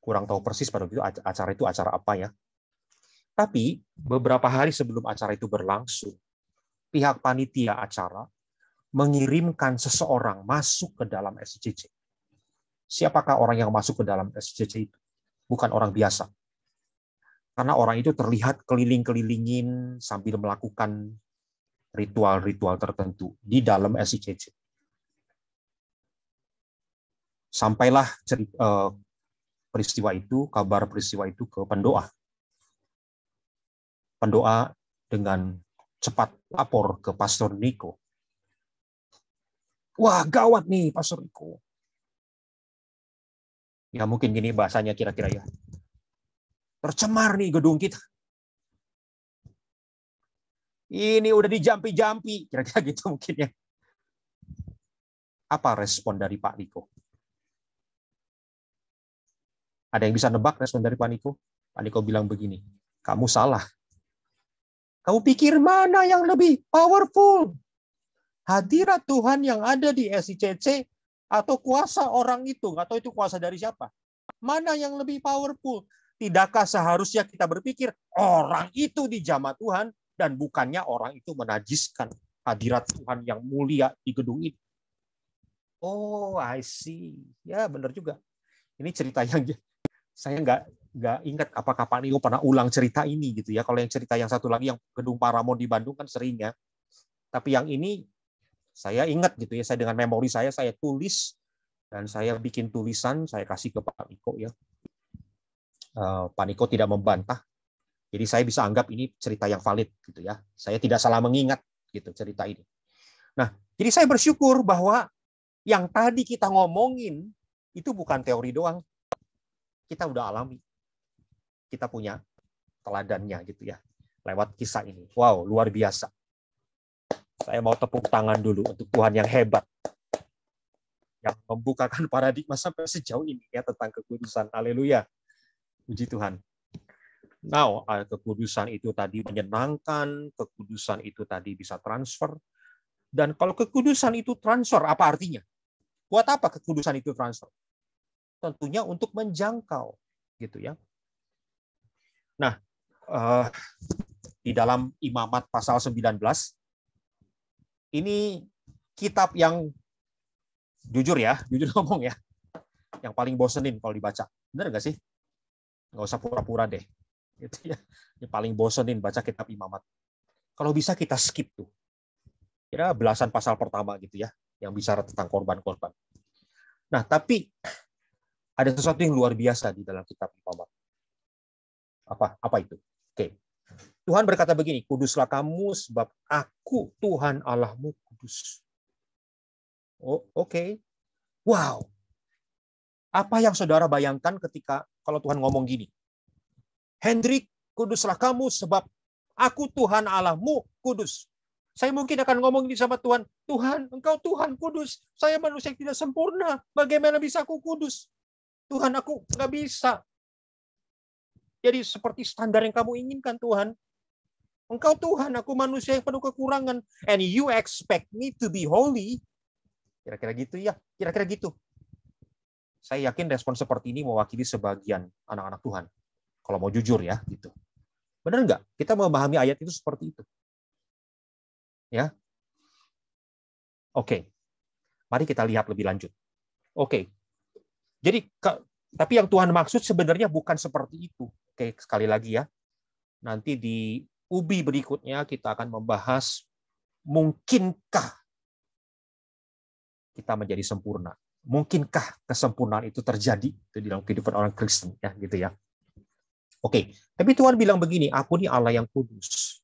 kurang tahu persis pada waktu itu acara itu acara apa ya, tapi beberapa hari sebelum acara itu berlangsung, pihak panitia acara mengirimkan seseorang masuk ke dalam SCC. Siapakah orang yang masuk ke dalam SCC itu? Bukan orang biasa. Karena orang itu terlihat keliling-kelilingin sambil melakukan ritual-ritual tertentu di dalam SCC. Sampailah cerita, eh, peristiwa itu, kabar peristiwa itu ke pendoa, pendoa dengan cepat lapor ke Pastor Niko. Wah, gawat nih Pastor Niko. Ya mungkin gini bahasanya kira-kira ya. Tercemar nih gedung kita. Ini udah dijampi-jampi, kira-kira gitu mungkin ya. Apa respon dari Pak Niko? Ada yang bisa nebak respon dari Pak Niko? Pak Niko bilang begini, kamu salah kamu pikir mana yang lebih powerful? Hadirat Tuhan yang ada di SICC atau kuasa orang itu? Atau itu kuasa dari siapa? Mana yang lebih powerful? Tidakkah seharusnya kita berpikir orang itu di jamaah Tuhan dan bukannya orang itu menajiskan hadirat Tuhan yang mulia di gedung ini? Oh, I see. Ya, benar juga. Ini cerita yang saya nggak nggak ingat apakah Pak Nio pernah ulang cerita ini gitu ya. Kalau yang cerita yang satu lagi yang gedung Paramon di Bandung kan sering ya. Tapi yang ini saya ingat gitu ya. Saya dengan memori saya saya tulis dan saya bikin tulisan saya kasih ke Pak Niko ya. Eh, Pak Niko tidak membantah. Jadi saya bisa anggap ini cerita yang valid gitu ya. Saya tidak salah mengingat gitu cerita ini. Nah, jadi saya bersyukur bahwa yang tadi kita ngomongin itu bukan teori doang. Kita udah alami kita punya teladannya gitu ya lewat kisah ini. Wow, luar biasa. Saya mau tepuk tangan dulu untuk Tuhan yang hebat yang membukakan paradigma sampai sejauh ini ya tentang kekudusan. Haleluya. Puji Tuhan. Now, uh, kekudusan itu tadi menyenangkan, kekudusan itu tadi bisa transfer. Dan kalau kekudusan itu transfer, apa artinya? Buat apa kekudusan itu transfer? Tentunya untuk menjangkau, gitu ya. Nah, eh, di dalam Imamat pasal 19 ini kitab yang jujur ya, jujur ngomong ya, yang paling bosenin kalau dibaca. Benar nggak sih? Gak usah pura-pura deh. Itu ya, yang paling bosenin baca kitab Imamat. Kalau bisa kita skip tuh. Kira belasan pasal pertama gitu ya, yang bicara tentang korban-korban. Nah, tapi ada sesuatu yang luar biasa di dalam kitab Imamat apa apa itu. Oke. Okay. Tuhan berkata begini, kuduslah kamu sebab aku Tuhan Allahmu kudus. Oh, oke. Okay. Wow. Apa yang saudara bayangkan ketika kalau Tuhan ngomong gini? Hendrik, kuduslah kamu sebab aku Tuhan Allahmu kudus. Saya mungkin akan ngomong ini sama Tuhan. Tuhan, engkau Tuhan kudus. Saya manusia yang tidak sempurna. Bagaimana bisa aku kudus? Tuhan, aku nggak bisa jadi seperti standar yang kamu inginkan Tuhan. Engkau Tuhan, aku manusia yang penuh kekurangan. And you expect me to be holy. Kira-kira gitu ya, kira-kira gitu. Saya yakin respon seperti ini mewakili sebagian anak-anak Tuhan. Kalau mau jujur ya, gitu. Benar nggak? Kita memahami ayat itu seperti itu. Ya. Oke. Mari kita lihat lebih lanjut. Oke. Jadi tapi yang Tuhan maksud sebenarnya bukan seperti itu. Oke, sekali lagi ya. Nanti di UBI berikutnya kita akan membahas mungkinkah kita menjadi sempurna? Mungkinkah kesempurnaan itu terjadi itu di dalam kehidupan orang Kristen ya gitu ya. Oke, tapi Tuhan bilang begini, aku ini Allah yang kudus.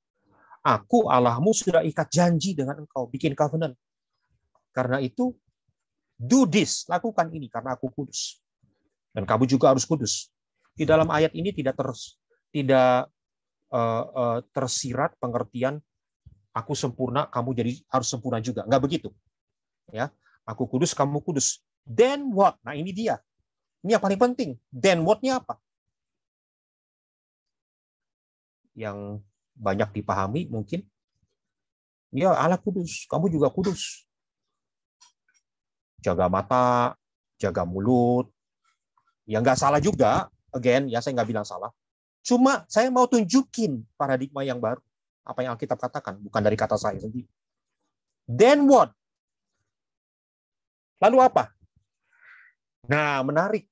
Aku Allahmu sudah ikat janji dengan engkau, bikin covenant. Karena itu do this, lakukan ini karena aku kudus. Dan kamu juga harus kudus. Di dalam ayat ini tidak terus tidak uh, uh, tersirat pengertian aku sempurna, kamu jadi harus sempurna juga. nggak begitu. Ya, aku kudus, kamu kudus. Then what? Nah, ini dia. Ini yang paling penting. Then whatnya apa? Yang banyak dipahami mungkin ya Allah kudus, kamu juga kudus. Jaga mata, jaga mulut. Ya nggak salah juga, again ya saya nggak bilang salah. Cuma saya mau tunjukin paradigma yang baru. Apa yang Alkitab katakan, bukan dari kata saya sendiri. Then what? Lalu apa? Nah, menarik.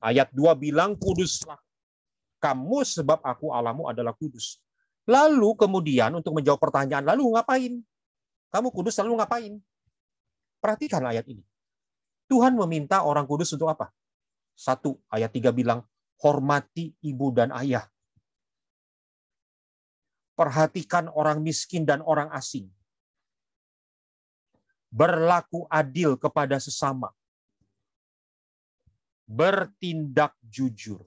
Ayat 2 bilang kuduslah kamu sebab aku alamu adalah kudus. Lalu kemudian untuk menjawab pertanyaan, lalu ngapain? Kamu kudus lalu ngapain? Perhatikan ayat ini. Tuhan meminta orang kudus untuk apa? Satu, ayat 3 bilang, hormati ibu dan ayah. Perhatikan orang miskin dan orang asing. Berlaku adil kepada sesama. Bertindak jujur.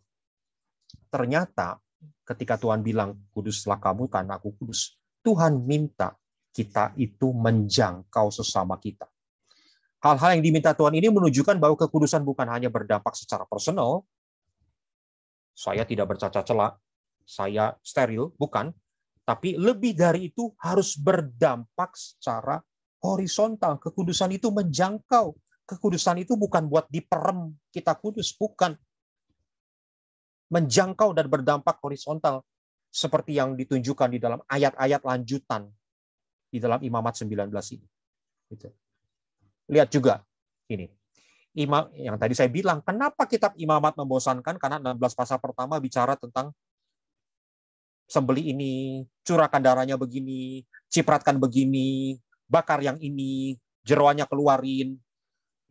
Ternyata ketika Tuhan bilang, kuduslah kamu karena aku kudus. Tuhan minta kita itu menjangkau sesama kita. Hal-hal yang diminta Tuhan ini menunjukkan bahwa kekudusan bukan hanya berdampak secara personal, saya tidak bercacat celak, saya steril, bukan. Tapi lebih dari itu harus berdampak secara horizontal. Kekudusan itu menjangkau. Kekudusan itu bukan buat diperem, kita kudus, bukan. Menjangkau dan berdampak horizontal. Seperti yang ditunjukkan di dalam ayat-ayat lanjutan di dalam imamat 19 ini. Gitu. Lihat juga ini imam yang tadi saya bilang, kenapa kitab imamat membosankan? Karena 16 pasal pertama bicara tentang sembeli ini, curahkan darahnya begini, cipratkan begini, bakar yang ini, jeroannya keluarin.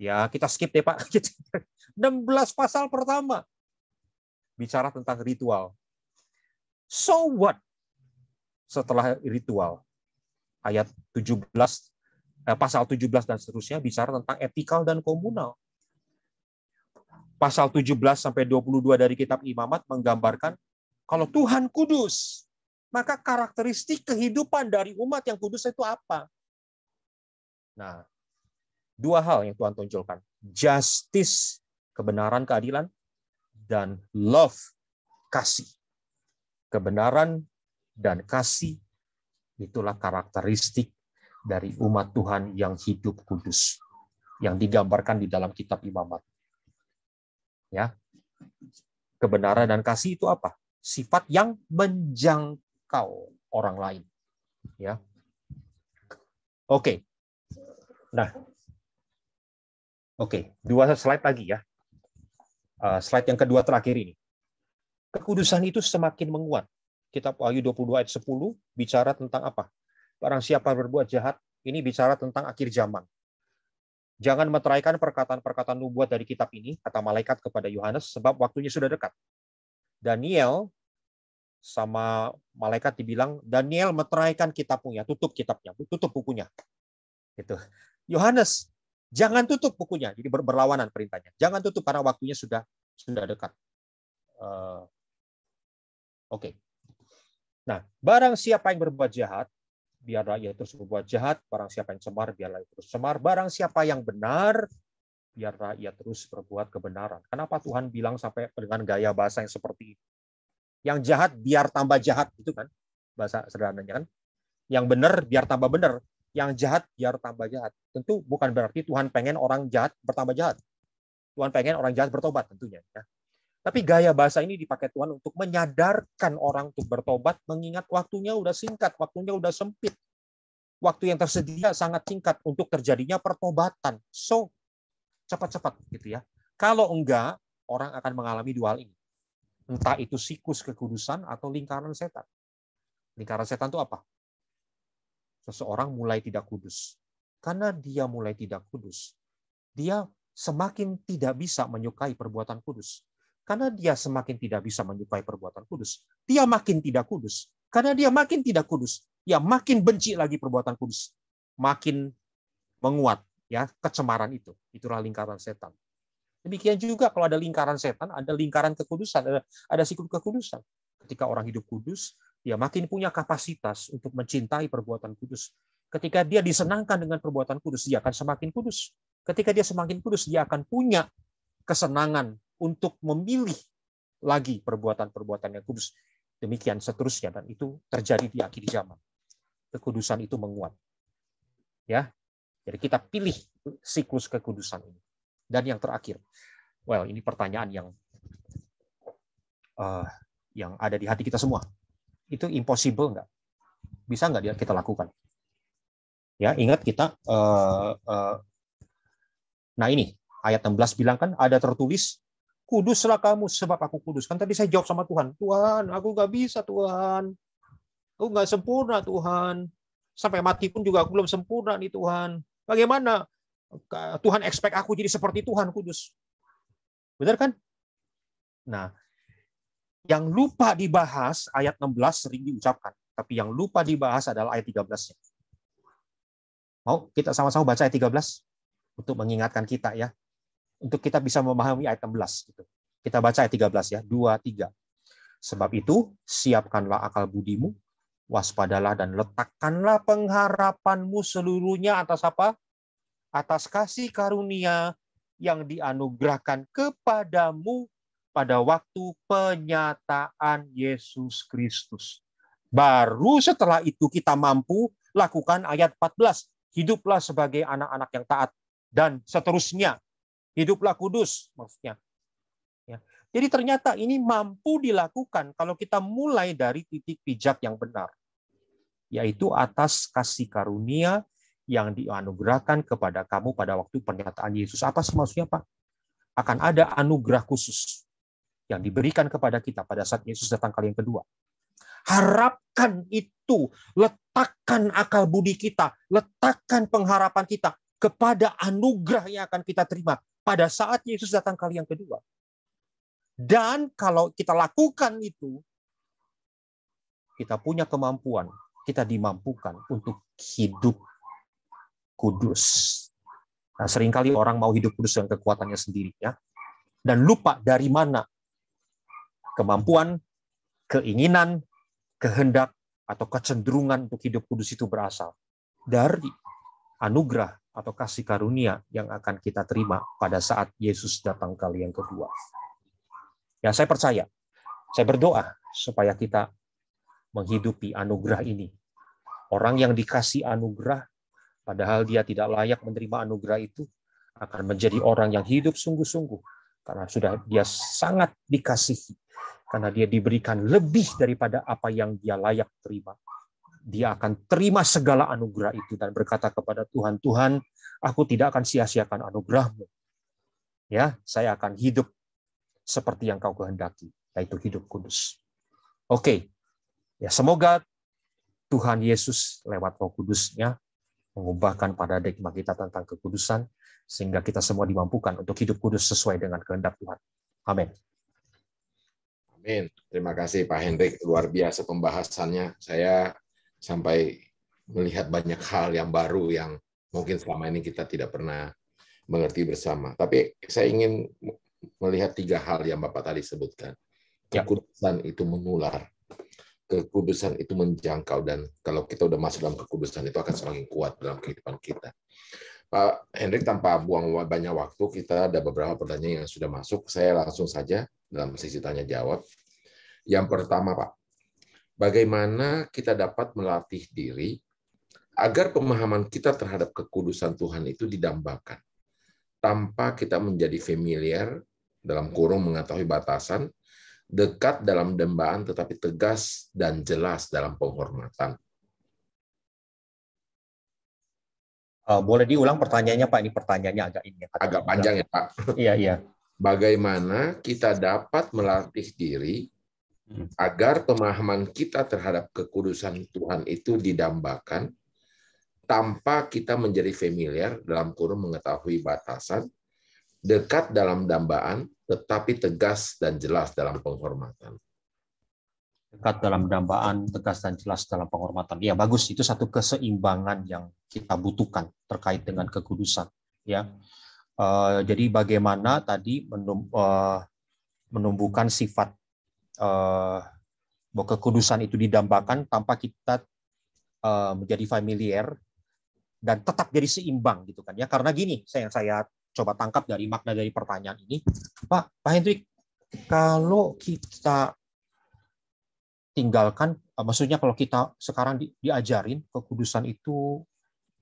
Ya, kita skip deh, Pak. 16 pasal pertama bicara tentang ritual. So what? Setelah ritual. Ayat 17 eh, pasal 17 dan seterusnya bicara tentang etikal dan komunal pasal 17 sampai 22 dari kitab Imamat menggambarkan kalau Tuhan kudus, maka karakteristik kehidupan dari umat yang kudus itu apa? Nah, dua hal yang Tuhan tunjukkan. Justice, kebenaran, keadilan, dan love, kasih. Kebenaran dan kasih itulah karakteristik dari umat Tuhan yang hidup kudus yang digambarkan di dalam kitab Imamat. Ya. Kebenaran dan kasih itu apa? Sifat yang menjangkau orang lain. Ya. Oke. Nah. Oke, dua slide lagi ya. Eh, slide yang kedua terakhir ini. Kekudusan itu semakin menguat. Kitab Wahyu 22 ayat 10 bicara tentang apa? Barang siapa berbuat jahat, ini bicara tentang akhir zaman. Jangan meteraikan perkataan-perkataan nubuat dari kitab ini, kata malaikat kepada Yohanes, sebab waktunya sudah dekat. Daniel sama malaikat dibilang, Daniel meteraikan kitabmu ya, tutup kitabnya, tutup bukunya. Gitu. Yohanes, jangan tutup bukunya. Jadi berlawanan perintahnya. Jangan tutup karena waktunya sudah sudah dekat. Uh, Oke. Okay. Nah, barang siapa yang berbuat jahat, biarlah ia terus berbuat jahat, barang siapa yang cemar, biarlah ia terus cemar, barang siapa yang benar, biarlah ia terus berbuat kebenaran. Kenapa Tuhan bilang sampai dengan gaya bahasa yang seperti itu? Yang jahat biar tambah jahat, itu kan bahasa sederhananya kan. Yang benar biar tambah benar, yang jahat biar tambah jahat. Tentu bukan berarti Tuhan pengen orang jahat bertambah jahat. Tuhan pengen orang jahat bertobat tentunya. Ya. Tapi gaya bahasa ini dipakai Tuhan untuk menyadarkan orang untuk bertobat, mengingat waktunya udah singkat, waktunya udah sempit. Waktu yang tersedia sangat singkat untuk terjadinya pertobatan. So, cepat-cepat gitu ya. Kalau enggak, orang akan mengalami dua hal ini. Entah itu siklus kekudusan atau lingkaran setan. Lingkaran setan itu apa? Seseorang mulai tidak kudus. Karena dia mulai tidak kudus, dia semakin tidak bisa menyukai perbuatan kudus karena dia semakin tidak bisa menyukai perbuatan kudus, dia makin tidak kudus. Karena dia makin tidak kudus, dia makin benci lagi perbuatan kudus. Makin menguat ya kecemaran itu. Itulah lingkaran setan. Demikian juga kalau ada lingkaran setan, ada lingkaran kekudusan, ada, ada siklus kekudusan. Ketika orang hidup kudus, dia makin punya kapasitas untuk mencintai perbuatan kudus. Ketika dia disenangkan dengan perbuatan kudus, dia akan semakin kudus. Ketika dia semakin kudus, dia akan punya kesenangan untuk memilih lagi perbuatan-perbuatan yang kudus. Demikian seterusnya dan itu terjadi di akhir zaman. Kekudusan itu menguat. Ya. Jadi kita pilih siklus kekudusan ini. Dan yang terakhir. Well, ini pertanyaan yang uh, yang ada di hati kita semua. Itu impossible nggak? Bisa nggak dia kita lakukan? Ya, ingat kita uh, uh, Nah ini ayat 16 bilang kan ada tertulis kuduslah kamu sebab aku kudus. Kan tadi saya jawab sama Tuhan, Tuhan, aku nggak bisa Tuhan. Aku nggak sempurna Tuhan. Sampai mati pun juga aku belum sempurna nih Tuhan. Bagaimana Tuhan expect aku jadi seperti Tuhan kudus? Benar kan? Nah, yang lupa dibahas ayat 16 sering diucapkan, tapi yang lupa dibahas adalah ayat 13 Mau kita sama-sama baca ayat 13 untuk mengingatkan kita ya untuk kita bisa memahami ayat 16 gitu. Kita baca ayat 13 ya, 2 3. Sebab itu, siapkanlah akal budimu, waspadalah dan letakkanlah pengharapanmu seluruhnya atas apa? Atas kasih karunia yang dianugerahkan kepadamu pada waktu penyataan Yesus Kristus. Baru setelah itu kita mampu lakukan ayat 14. Hiduplah sebagai anak-anak yang taat. Dan seterusnya. Hiduplah kudus maksudnya. Ya. Jadi ternyata ini mampu dilakukan kalau kita mulai dari titik pijak yang benar, yaitu atas kasih karunia yang dianugerahkan kepada kamu pada waktu pernyataan Yesus. Apa sih maksudnya Pak? Akan ada anugerah khusus yang diberikan kepada kita pada saat Yesus datang kali yang kedua. Harapkan itu, letakkan akal budi kita, letakkan pengharapan kita kepada anugerah yang akan kita terima pada saat Yesus datang kali yang kedua. Dan kalau kita lakukan itu, kita punya kemampuan, kita dimampukan untuk hidup kudus. Nah, seringkali orang mau hidup kudus dengan kekuatannya sendiri ya. Dan lupa dari mana kemampuan, keinginan, kehendak atau kecenderungan untuk hidup kudus itu berasal. Dari anugerah atau kasih karunia yang akan kita terima pada saat Yesus datang kali yang kedua. Ya, saya percaya. Saya berdoa supaya kita menghidupi anugerah ini. Orang yang dikasih anugerah padahal dia tidak layak menerima anugerah itu akan menjadi orang yang hidup sungguh-sungguh karena sudah dia sangat dikasihi karena dia diberikan lebih daripada apa yang dia layak terima dia akan terima segala anugerah itu dan berkata kepada Tuhan, Tuhan, aku tidak akan sia-siakan anugerahmu. Ya, saya akan hidup seperti yang kau kehendaki, yaitu hidup kudus. Oke, ya semoga Tuhan Yesus lewat roh kudusnya mengubahkan pada paradigma kita tentang kekudusan, sehingga kita semua dimampukan untuk hidup kudus sesuai dengan kehendak Tuhan. Amin. Amin. Terima kasih Pak Hendrik, luar biasa pembahasannya. Saya sampai melihat banyak hal yang baru yang mungkin selama ini kita tidak pernah mengerti bersama. Tapi saya ingin melihat tiga hal yang Bapak tadi sebutkan. Ya. Kekudusan ya. itu menular. Kekudusan itu menjangkau dan kalau kita sudah masuk dalam kekudusan itu akan semakin kuat dalam kehidupan kita. Pak Hendrik tanpa buang banyak waktu kita ada beberapa pertanyaan yang sudah masuk. Saya langsung saja dalam sisi tanya jawab. Yang pertama Pak, bagaimana kita dapat melatih diri agar pemahaman kita terhadap kekudusan Tuhan itu didambakan tanpa kita menjadi familiar dalam kurung mengetahui batasan, dekat dalam dembaan tetapi tegas dan jelas dalam penghormatan. Uh, boleh diulang pertanyaannya Pak, ini pertanyaannya agak ini. Ya, agak panjang ya Pak. Iya, iya. Bagaimana kita dapat melatih diri agar pemahaman kita terhadap kekudusan Tuhan itu didambakan tanpa kita menjadi familiar dalam kurung mengetahui batasan, dekat dalam dambaan, tetapi tegas dan jelas dalam penghormatan. Dekat dalam dambaan, tegas dan jelas dalam penghormatan. Ya bagus, itu satu keseimbangan yang kita butuhkan terkait dengan kekudusan. Ya, uh, jadi bagaimana tadi eh, menumbuhkan sifat Eh, bahwa kekudusan itu didambakan tanpa kita eh, menjadi familiar dan tetap jadi seimbang gitu kan ya karena gini saya yang saya coba tangkap dari makna dari pertanyaan ini Pak Pak Hendrik kalau kita tinggalkan eh, maksudnya kalau kita sekarang diajarin kekudusan itu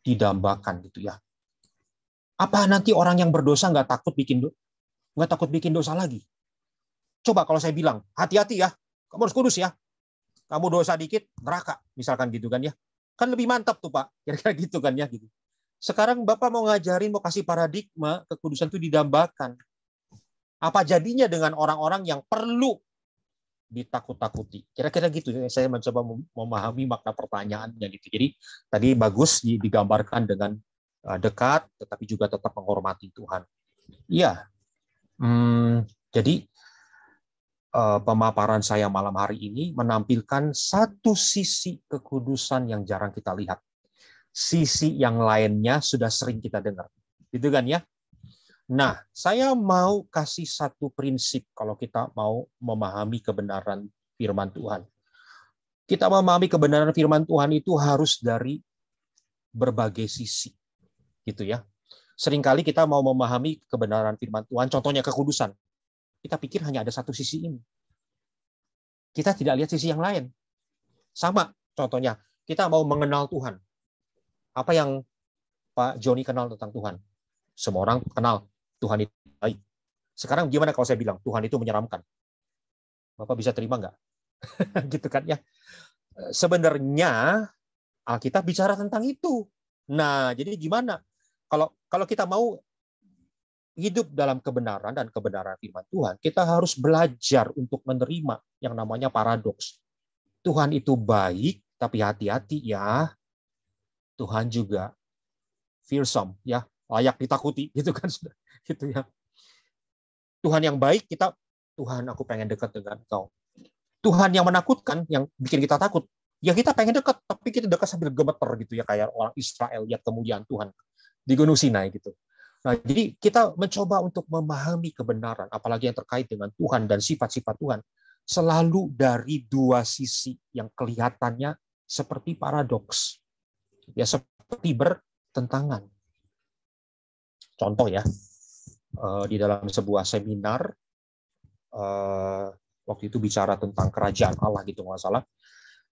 didambakan gitu ya apa nanti orang yang berdosa nggak takut bikin nggak takut bikin dosa lagi Coba kalau saya bilang, hati-hati ya, kamu harus kudus ya. Kamu dosa dikit, neraka. Misalkan gitu kan ya. Kan lebih mantap tuh Pak. Kira-kira gitu kan ya. gitu. Sekarang Bapak mau ngajarin, mau kasih paradigma, kekudusan itu didambakan. Apa jadinya dengan orang-orang yang perlu ditakut-takuti. Kira-kira gitu ya, saya mencoba memahami makna pertanyaannya gitu. Jadi tadi bagus digambarkan dengan uh, dekat tetapi juga tetap menghormati Tuhan. Iya. Hmm, jadi Eh, pemaparan saya malam hari ini menampilkan satu sisi kekudusan yang jarang kita lihat. Sisi yang lainnya sudah sering kita dengar. Gitu kan ya? Nah, saya mau kasih satu prinsip kalau kita mau memahami kebenaran firman Tuhan. Kita memahami kebenaran firman Tuhan itu harus dari berbagai sisi. Gitu ya. Seringkali kita mau memahami kebenaran firman Tuhan, contohnya kekudusan kita pikir hanya ada satu sisi ini. Kita tidak lihat sisi yang lain. Sama contohnya, kita mau mengenal Tuhan. Apa yang Pak Joni kenal tentang Tuhan? Semua orang kenal Tuhan itu baik. Sekarang gimana kalau saya bilang Tuhan itu menyeramkan? Bapak bisa terima nggak? gitu kan ya. Sebenarnya Alkitab bicara tentang itu. Nah, jadi gimana? Kalau kalau kita mau hidup dalam kebenaran dan kebenaran firman Tuhan, kita harus belajar untuk menerima yang namanya paradoks. Tuhan itu baik, tapi hati-hati ya. Tuhan juga fearsome ya, layak ditakuti gitu kan sudah gitu ya. Tuhan yang baik kita Tuhan aku pengen dekat dengan kau. Tuhan yang menakutkan yang bikin kita takut. Ya kita pengen dekat tapi kita dekat sambil gemeter gitu ya kayak orang Israel lihat kemudian Tuhan di Gunung Sinai gitu Nah, jadi kita mencoba untuk memahami kebenaran, apalagi yang terkait dengan Tuhan dan sifat-sifat Tuhan, selalu dari dua sisi yang kelihatannya seperti paradoks, ya seperti bertentangan. Contoh ya, eh, di dalam sebuah seminar eh, waktu itu bicara tentang kerajaan Allah gitu nggak salah,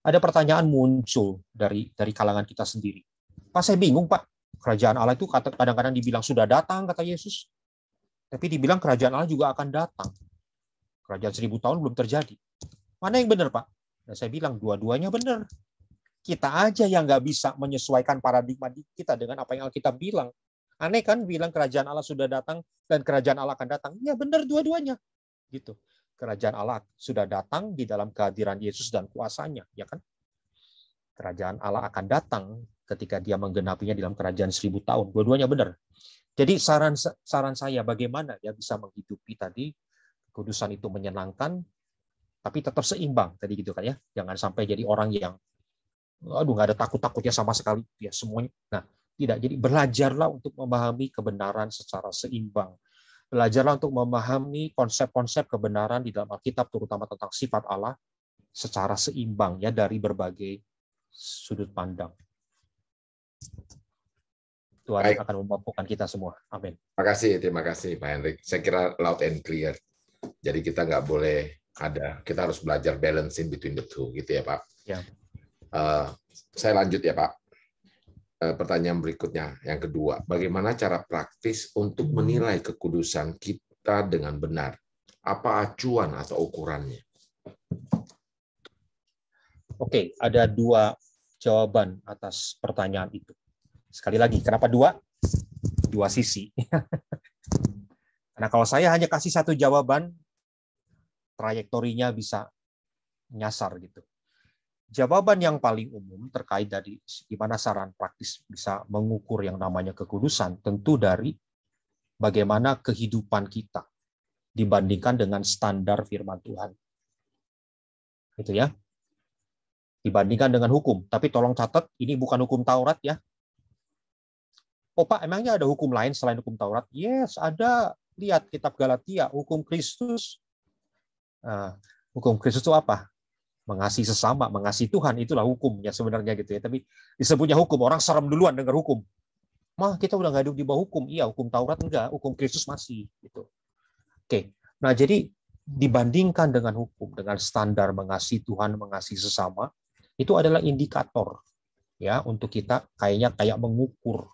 ada pertanyaan muncul dari dari kalangan kita sendiri. Pak saya bingung pak, Kerajaan Allah itu kadang-kadang dibilang sudah datang, kata Yesus. Tapi dibilang kerajaan Allah juga akan datang. Kerajaan seribu tahun belum terjadi. Mana yang benar, Pak? Nah, saya bilang dua-duanya benar. Kita aja yang nggak bisa menyesuaikan paradigma kita dengan apa yang Alkitab bilang. Aneh kan bilang kerajaan Allah sudah datang dan kerajaan Allah akan datang. Ya benar dua-duanya. Gitu. Kerajaan Allah sudah datang di dalam kehadiran Yesus dan kuasanya, ya kan? kerajaan Allah akan datang ketika dia menggenapinya dalam kerajaan seribu tahun. Dua-duanya benar. Jadi saran saran saya bagaimana ya bisa menghidupi tadi kudusan itu menyenangkan, tapi tetap seimbang tadi gitu kan ya. Jangan sampai jadi orang yang aduh nggak ada takut-takutnya sama sekali ya semuanya. Nah tidak. Jadi belajarlah untuk memahami kebenaran secara seimbang. Belajarlah untuk memahami konsep-konsep kebenaran di dalam Alkitab, terutama tentang sifat Allah, secara seimbang ya dari berbagai sudut pandang. Tuhan Baik. akan memampukan kita semua. Amin. Terima kasih, terima kasih Pak Hendrik. Saya kira loud and clear. Jadi kita nggak boleh ada, kita harus belajar balancing between the two, gitu ya Pak. Ya. Uh, saya lanjut ya Pak. Uh, pertanyaan berikutnya, yang kedua, bagaimana cara praktis untuk menilai kekudusan kita dengan benar? Apa acuan atau ukurannya? Oke, ada dua jawaban atas pertanyaan itu. Sekali lagi, kenapa dua? Dua sisi. Karena kalau saya hanya kasih satu jawaban, trayektorinya bisa nyasar gitu. Jawaban yang paling umum terkait dari gimana saran praktis bisa mengukur yang namanya kekudusan tentu dari bagaimana kehidupan kita dibandingkan dengan standar firman Tuhan. Gitu ya dibandingkan dengan hukum. Tapi tolong catat, ini bukan hukum Taurat ya. Oh Pak, emangnya ada hukum lain selain hukum Taurat? Yes, ada. Lihat kitab Galatia, hukum Kristus. Nah, hukum Kristus itu apa? Mengasihi sesama, mengasihi Tuhan, itulah hukumnya sebenarnya gitu ya. Tapi disebutnya hukum, orang serem duluan dengar hukum. Mah kita udah nggak hidup di bawah hukum. Iya, hukum Taurat enggak, hukum Kristus masih. gitu. Oke, nah jadi dibandingkan dengan hukum, dengan standar mengasihi Tuhan, mengasihi sesama, itu adalah indikator ya untuk kita kayaknya kayak mengukur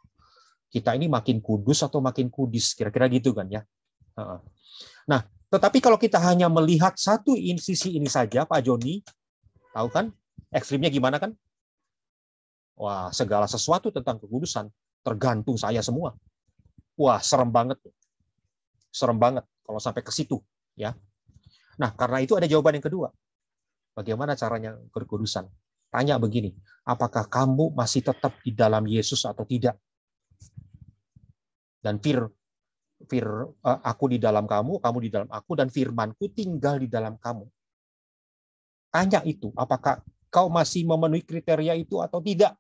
kita ini makin kudus atau makin kudis kira-kira gitu kan ya. Nah, tetapi kalau kita hanya melihat satu sisi ini saja, Pak Joni, tahu kan ekstrimnya gimana kan? Wah, segala sesuatu tentang kekudusan tergantung saya semua. Wah, serem banget. Serem banget kalau sampai ke situ, ya. Nah, karena itu ada jawaban yang kedua. Bagaimana caranya kekudusan tanya begini, apakah kamu masih tetap di dalam Yesus atau tidak? Dan fir, fir e, aku di dalam kamu, kamu di dalam aku, dan firmanku tinggal di dalam kamu. Tanya itu, apakah kau masih memenuhi kriteria itu atau tidak?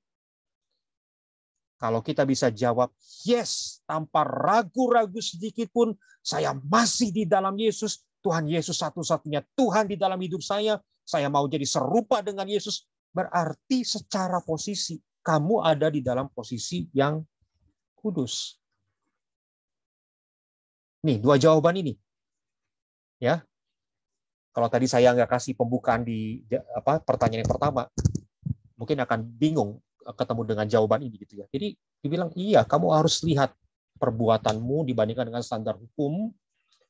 Kalau kita bisa jawab yes tanpa ragu-ragu sedikit pun, saya masih di dalam Yesus. Tuhan Yesus satu-satunya Tuhan di dalam hidup saya. Saya mau jadi serupa dengan Yesus berarti secara posisi kamu ada di dalam posisi yang kudus. Nih, dua jawaban ini. Ya. Kalau tadi saya nggak kasih pembukaan di apa pertanyaan yang pertama, mungkin akan bingung eh, ketemu dengan jawaban ini gitu ya. Jadi dibilang iya kamu harus lihat perbuatanmu dibandingkan dengan standar hukum,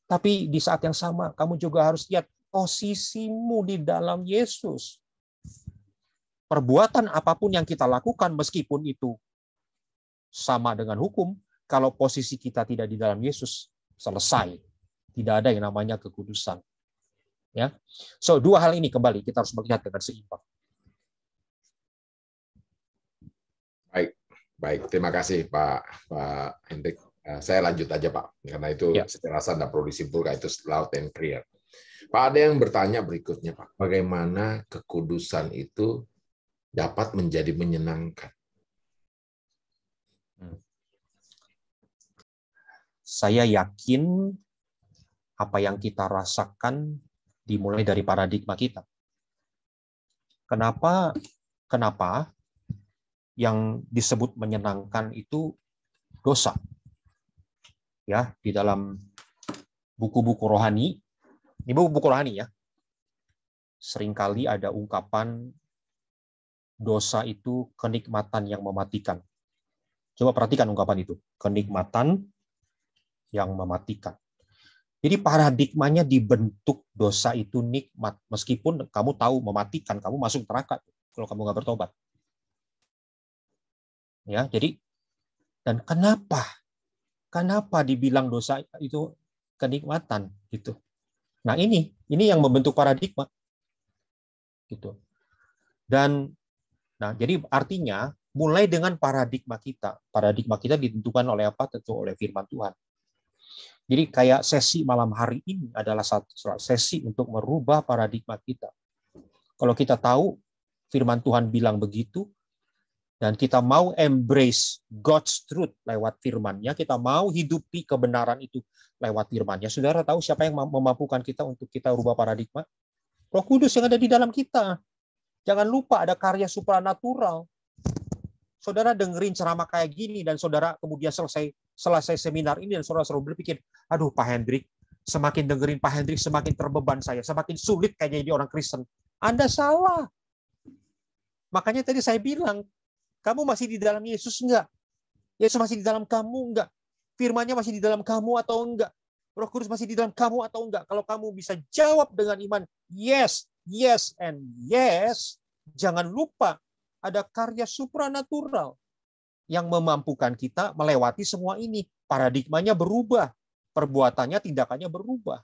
tapi di saat yang sama kamu juga harus lihat posisimu di dalam Yesus perbuatan apapun yang kita lakukan meskipun itu sama dengan hukum, kalau posisi kita tidak di dalam Yesus, selesai. Tidak ada yang namanya kekudusan. Ya. So, dua hal ini kembali kita harus melihat dengan seimbang. Baik, baik. Terima kasih Pak Pak Hendrik. Eh, saya lanjut aja Pak, karena itu ya. secara rasa tidak perlu disimpulkan itu loud and clear. Pak ada yang bertanya berikutnya Pak, bagaimana kekudusan itu dapat menjadi menyenangkan. Hmm. Saya yakin apa yang kita rasakan dimulai dari paradigma kita. Kenapa kenapa yang disebut menyenangkan itu dosa. Ya, di dalam buku-buku rohani, ini buku-buku rohani ya. Seringkali ada ungkapan dosa itu kenikmatan yang mematikan. Coba perhatikan ungkapan itu, kenikmatan yang mematikan. Jadi paradigmanya dibentuk dosa itu nikmat, meskipun kamu tahu mematikan, kamu masuk neraka kalau kamu nggak bertobat. Ya, jadi dan kenapa? Kenapa dibilang dosa itu kenikmatan gitu? Nah ini, ini yang membentuk paradigma gitu. Dan Nah, jadi artinya mulai dengan paradigma kita. Paradigma kita ditentukan oleh apa? Tentu oleh firman Tuhan. Jadi kayak sesi malam hari ini adalah satu sesi untuk merubah paradigma kita. Kalau kita tahu firman Tuhan bilang begitu, dan kita mau embrace God's truth lewat firman-Nya, kita mau hidupi kebenaran itu lewat firman-Nya. Saudara tahu siapa yang memampukan kita untuk kita rubah paradigma? Roh Kudus yang ada di dalam kita. Jangan lupa ada karya supranatural. Saudara dengerin ceramah kayak gini dan saudara kemudian selesai selesai seminar ini dan saudara selalu berpikir, aduh Pak Hendrik, semakin dengerin Pak Hendrik semakin terbeban saya, semakin sulit kayaknya jadi orang Kristen. Anda salah. Makanya tadi saya bilang, kamu masih di dalam Yesus enggak? Yesus masih di dalam kamu enggak? Firmannya masih di dalam kamu atau enggak? Roh Kudus masih di dalam kamu atau enggak? Kalau kamu bisa jawab dengan iman, yes, yes and yes, jangan lupa ada karya supranatural yang memampukan kita melewati semua ini. Paradigmanya berubah, perbuatannya, tindakannya berubah.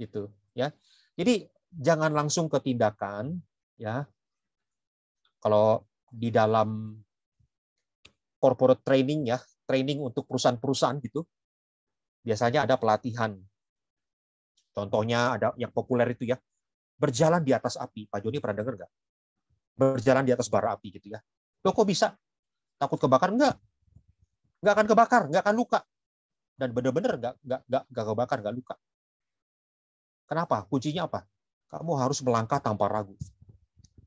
Gitu, ya. Jadi jangan langsung ke tindakan, ya. Kalau di dalam corporate training ya, training untuk perusahaan-perusahaan gitu, biasanya ada pelatihan. Contohnya ada yang populer itu ya, berjalan di atas api. Pak Joni pernah dengar nggak? Berjalan di atas bara api gitu ya. Loh kok bisa? Takut kebakar? nggak? Nggak akan kebakar, nggak akan luka. Dan benar-benar nggak nggak nggak enggak kebakar, nggak luka. Kenapa? Kuncinya apa? Kamu harus melangkah tanpa ragu.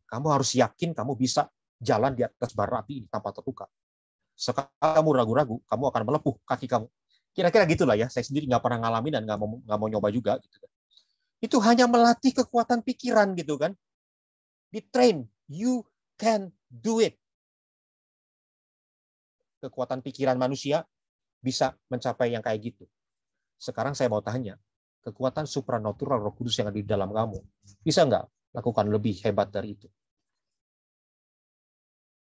Kamu harus yakin kamu bisa jalan di atas bara api ini tanpa terluka. Sekarang kamu ragu-ragu, kamu akan melepuh kaki kamu. Kira-kira gitulah ya. Saya sendiri nggak pernah ngalamin dan nggak mau, nggak mau nyoba juga. Gitu. Kan itu hanya melatih kekuatan pikiran gitu kan. Di train, you can do it. Kekuatan pikiran manusia bisa mencapai yang kayak gitu. Sekarang saya mau tanya, kekuatan supranatural roh kudus yang ada di dalam kamu, bisa nggak lakukan lebih hebat dari itu?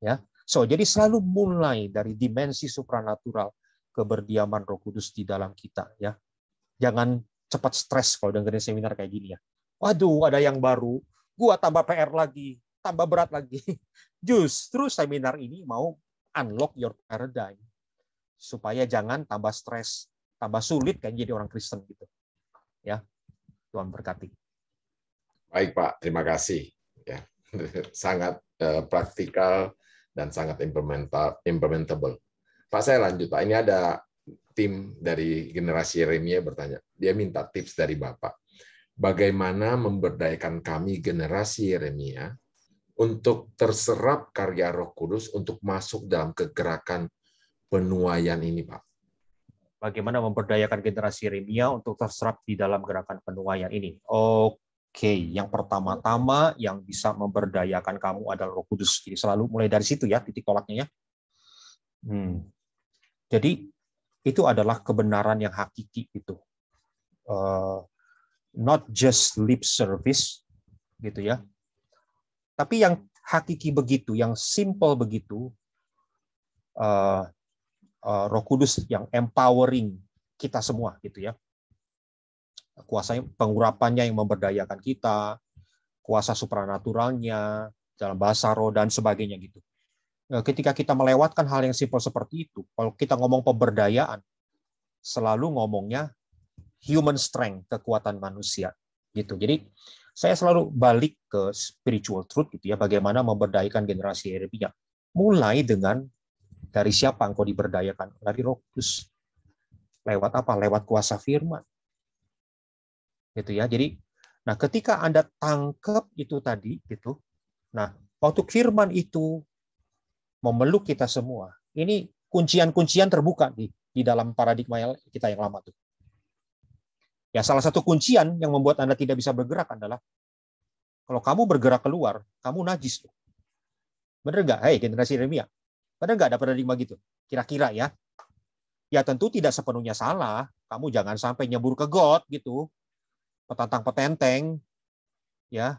Ya, so jadi selalu mulai dari dimensi supranatural keberdiaman roh kudus di dalam kita ya. Jangan cepat stres kalau dengerin seminar kayak gini ya. Waduh, ada yang baru, gua tambah PR lagi, tambah berat lagi. Justru seminar ini mau unlock your paradigm supaya jangan tambah stres, tambah sulit kayak jadi orang Kristen gitu. Ya. Tuhan berkati. Baik, Pak. Terima kasih. Ya. Sangat uh, praktikal dan sangat implementable. Pak, saya lanjut, Pak. Ini ada tim dari generasi Yeremia bertanya, dia minta tips dari Bapak. Bagaimana memberdayakan kami generasi Yeremia untuk terserap karya Roh Kudus untuk masuk dalam kegerakan penuaian ini, Pak? Bagaimana memberdayakan generasi Yeremia untuk terserap di dalam gerakan penuaian ini? Oke, yang pertama-tama yang bisa memberdayakan kamu adalah Roh Kudus. Jadi selalu mulai dari situ ya titik tolaknya ya. Hmm. Jadi itu adalah kebenaran yang hakiki itu. Uh, eh, not just lip service gitu ya. Tapi yang hakiki begitu, yang simple begitu, uh, uh, Roh Kudus yang empowering kita semua gitu ya. kuasa pengurapannya yang memberdayakan kita, kuasa supranaturalnya dalam bahasa roh dan sebagainya gitu. Eh, ketika kita melewatkan hal yang simpel seperti itu, kalau kita ngomong pemberdayaan, selalu ngomongnya human strength, kekuatan manusia gitu. Jadi saya selalu balik ke spiritual truth gitu ya, bagaimana memberdayakan generasi hidupnya. Mulai dengan dari siapa engkau diberdayakan? Dari Roh Kudus. Lewat apa? Lewat kuasa firman. Gitu ya. Jadi nah ketika Anda tangkap itu tadi gitu. Nah, waktu firman itu memeluk kita semua. Ini kuncian-kuncian terbuka di di dalam paradigma kita yang lama tuh. Ya salah satu kuncian yang membuat Anda tidak bisa bergerak adalah kalau kamu bergerak keluar, kamu najis tuh. Benar nggak? Hei generasi Remia, Benar nggak ada paradigma gitu? Kira-kira ya. Ya tentu tidak sepenuhnya salah. Kamu jangan sampai nyebur ke got gitu. Petantang petenteng, ya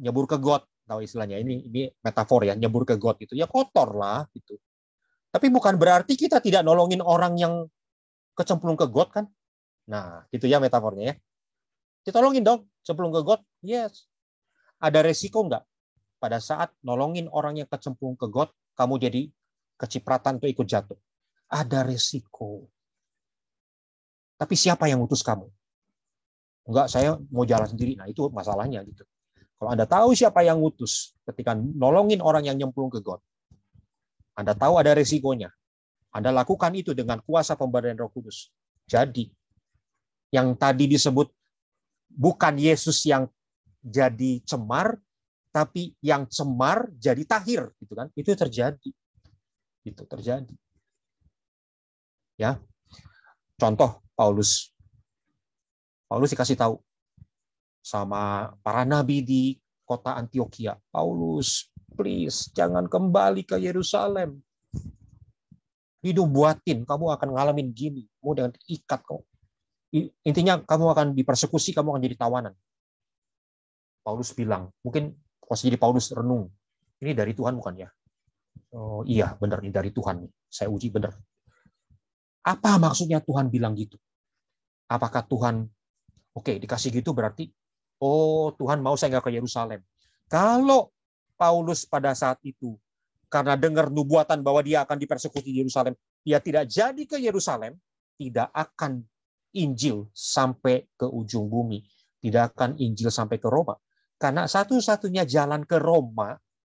nyebur ke got tahu istilahnya ini ini metafor ya nyebur ke got gitu ya kotor lah gitu tapi bukan berarti kita tidak nolongin orang yang kecemplung ke got kan nah itu ya metafornya ya ditolongin dong cemplung ke got yes ada resiko nggak pada saat nolongin orang yang kecemplung ke got kamu jadi kecipratan tuh ikut jatuh ada resiko tapi siapa yang utus kamu Enggak, saya mau jalan sendiri nah itu masalahnya gitu kalau Anda tahu siapa yang ngutus ketika nolongin orang yang nyemplung ke god, Anda tahu ada resikonya. Anda lakukan itu dengan kuasa pemberian Roh Kudus. Jadi, yang tadi disebut bukan Yesus yang jadi cemar, tapi yang cemar jadi tahir, gitu kan? Itu terjadi, itu terjadi. Ya, contoh Paulus. Paulus dikasih tahu, sama para nabi di kota Antioquia. Paulus, please jangan kembali ke Yerusalem. Dinubuatin, kamu akan ngalamin gini. Kamu dengan ikat kok. Intinya kamu akan dipersekusi, kamu akan jadi tawanan. Paulus bilang, mungkin posisi jadi Paulus renung, ini dari Tuhan bukan ya? Oh iya, benar ini dari Tuhan. Saya uji benar. Apa maksudnya Tuhan bilang gitu? Apakah Tuhan, oke okay, dikasih gitu berarti oh Tuhan mau saya nggak ke Yerusalem. Kalau Paulus pada saat itu karena dengar nubuatan bahwa dia akan dipersekusi di Yerusalem, dia tidak jadi ke Yerusalem, tidak akan Injil sampai ke ujung bumi, tidak akan Injil sampai ke Roma. Karena satu-satunya jalan ke Roma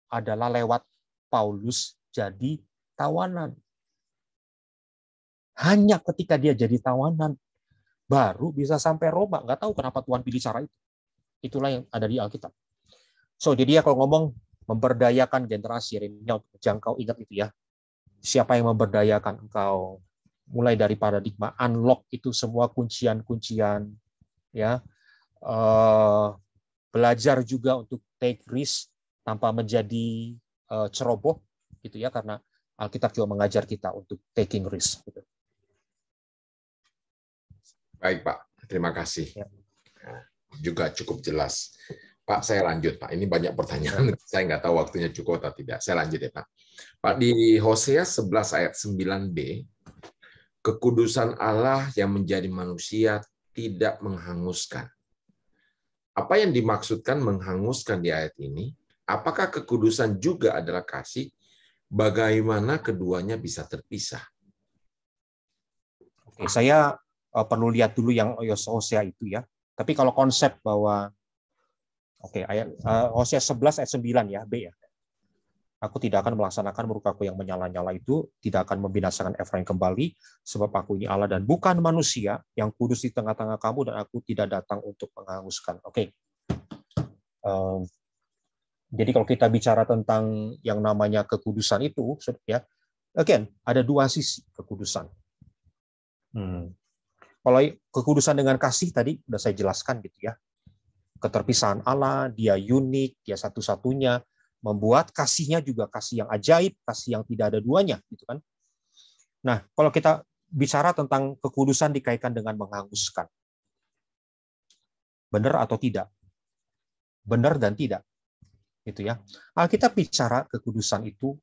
adalah lewat Paulus jadi tawanan. Hanya ketika dia jadi tawanan baru bisa sampai Roma. Nggak tahu kenapa Tuhan pilih cara itu. Itulah yang ada di Alkitab. So, jadi dia kalau ngomong memberdayakan generasi Yeremia untuk menjangkau ingat itu ya. Siapa yang memberdayakan engkau? Mulai dari paradigma unlock itu semua kuncian-kuncian ya. Uh, belajar juga untuk take risk tanpa menjadi uh, ceroboh gitu ya karena Alkitab juga mengajar kita untuk taking risk gitu. Baik, Pak. Terima kasih. Ya. ya juga cukup jelas. Pak, saya lanjut, Pak. Ini banyak pertanyaan. Saya nggak tahu waktunya cukup atau tidak. Saya lanjut ya, Pak. Pak, di Hosea 11 ayat 9b, kekudusan Allah yang menjadi manusia tidak menghanguskan. Apa yang dimaksudkan menghanguskan di ayat ini? Apakah kekudusan juga adalah kasih? Bagaimana keduanya bisa terpisah? Oke, saya eh, perlu lihat dulu yang Hosea itu ya. Tapi kalau konsep bahwa oke okay, ayat uh, Hosea 11 ayat 9 ya B ya. Aku tidak akan melaksanakan murkaku yang menyala-nyala itu, tidak akan membinasakan Efraim kembali, sebab aku ini Allah dan bukan manusia yang kudus di tengah-tengah kamu dan aku tidak datang untuk menghanguskan. Oke. Okay. Um, ehm, jadi kalau kita bicara tentang yang namanya kekudusan itu, ya, again ada dua sisi kekudusan. Hmm. Apalagi kekudusan dengan kasih tadi sudah saya jelaskan gitu ya. Keterpisahan Allah, dia unik, dia satu-satunya, membuat kasihnya juga kasih yang ajaib, kasih yang tidak ada duanya, gitu kan? Nah, kalau kita bicara tentang kekudusan dikaitkan dengan menghanguskan, benar atau tidak, benar dan tidak, gitu ya. kita bicara kekudusan itu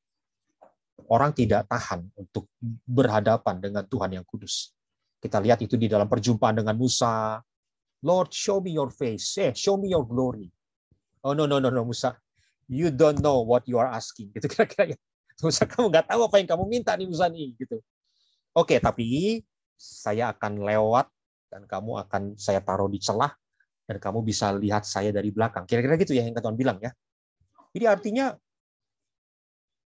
orang tidak tahan untuk berhadapan dengan Tuhan yang kudus. Kita lihat itu di dalam perjumpaan dengan Musa. Lord, show me your face. Eh, show me your glory. Oh, no, no, no, no, Musa. You don't know what you are asking. Gitu kira-kira ya. Musa, kamu nggak tahu apa yang kamu minta nih, Musa nih. Gitu. Oke, okay, tapi saya akan lewat dan kamu akan saya taruh di celah dan kamu bisa lihat saya dari belakang. Kira-kira gitu ya yang Tuhan bilang ya. Jadi artinya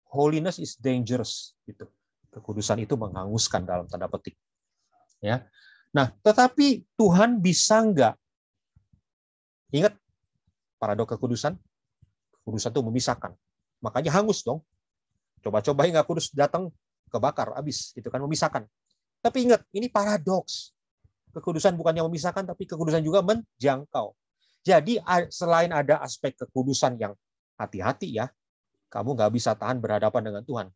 holiness is dangerous gitu. Kekudusan itu menghanguskan dalam tanda petik ya. Nah, tetapi Tuhan bisa enggak? Ingat paradok kekudusan? Kekudusan itu memisahkan. Makanya hangus dong. coba coba nggak kudus datang kebakar habis gitu kan memisahkan. Tapi ingat, ini paradoks. Kekudusan bukannya memisahkan tapi kekudusan juga menjangkau. Jadi selain ada aspek kekudusan yang hati-hati ya, kamu nggak bisa tahan berhadapan dengan Tuhan.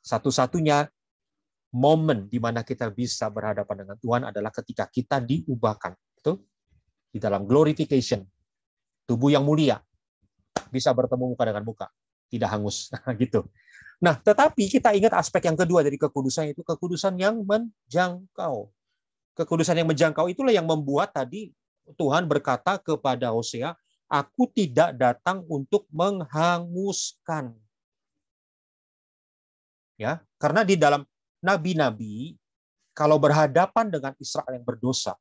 Satu-satunya momen di mana kita bisa berhadapan dengan Tuhan adalah ketika kita diubahkan, itu Di dalam glorification, tubuh yang mulia bisa bertemu muka dengan muka, tidak hangus, gitu. Nah, tetapi kita ingat aspek yang kedua dari kekudusan itu kekudusan yang menjangkau. Kekudusan yang menjangkau itulah yang membuat tadi Tuhan berkata kepada Hosea, "Aku tidak datang untuk menghanguskan." Ya, karena di dalam nabi-nabi kalau berhadapan dengan Israel yang berdosa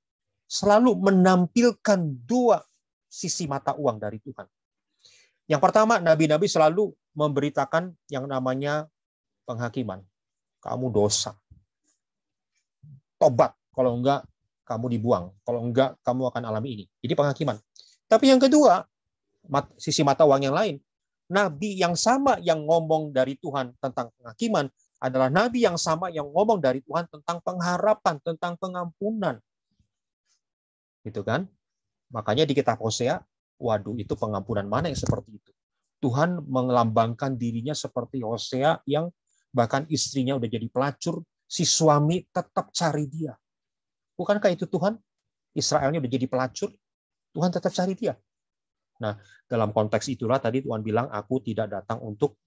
selalu menampilkan dua sisi mata uang dari Tuhan. Yang pertama, nabi-nabi selalu memberitakan yang namanya penghakiman. Kamu dosa. Tobat, kalau enggak kamu dibuang. Kalau enggak kamu akan alami ini. Jadi penghakiman. Tapi yang kedua, sisi mata uang yang lain. Nabi yang sama yang ngomong dari Tuhan tentang penghakiman adalah nabi yang sama yang ngomong dari Tuhan tentang pengharapan, tentang pengampunan. Gitu kan? Makanya di kitab Hosea, waduh itu pengampunan mana yang seperti itu? Tuhan mengelambangkan dirinya seperti Hosea yang bahkan istrinya udah jadi pelacur, si suami tetap cari dia. Bukankah itu Tuhan? Israelnya udah jadi pelacur, Tuhan tetap cari dia. Nah, dalam konteks itulah tadi Tuhan bilang, aku tidak datang untuk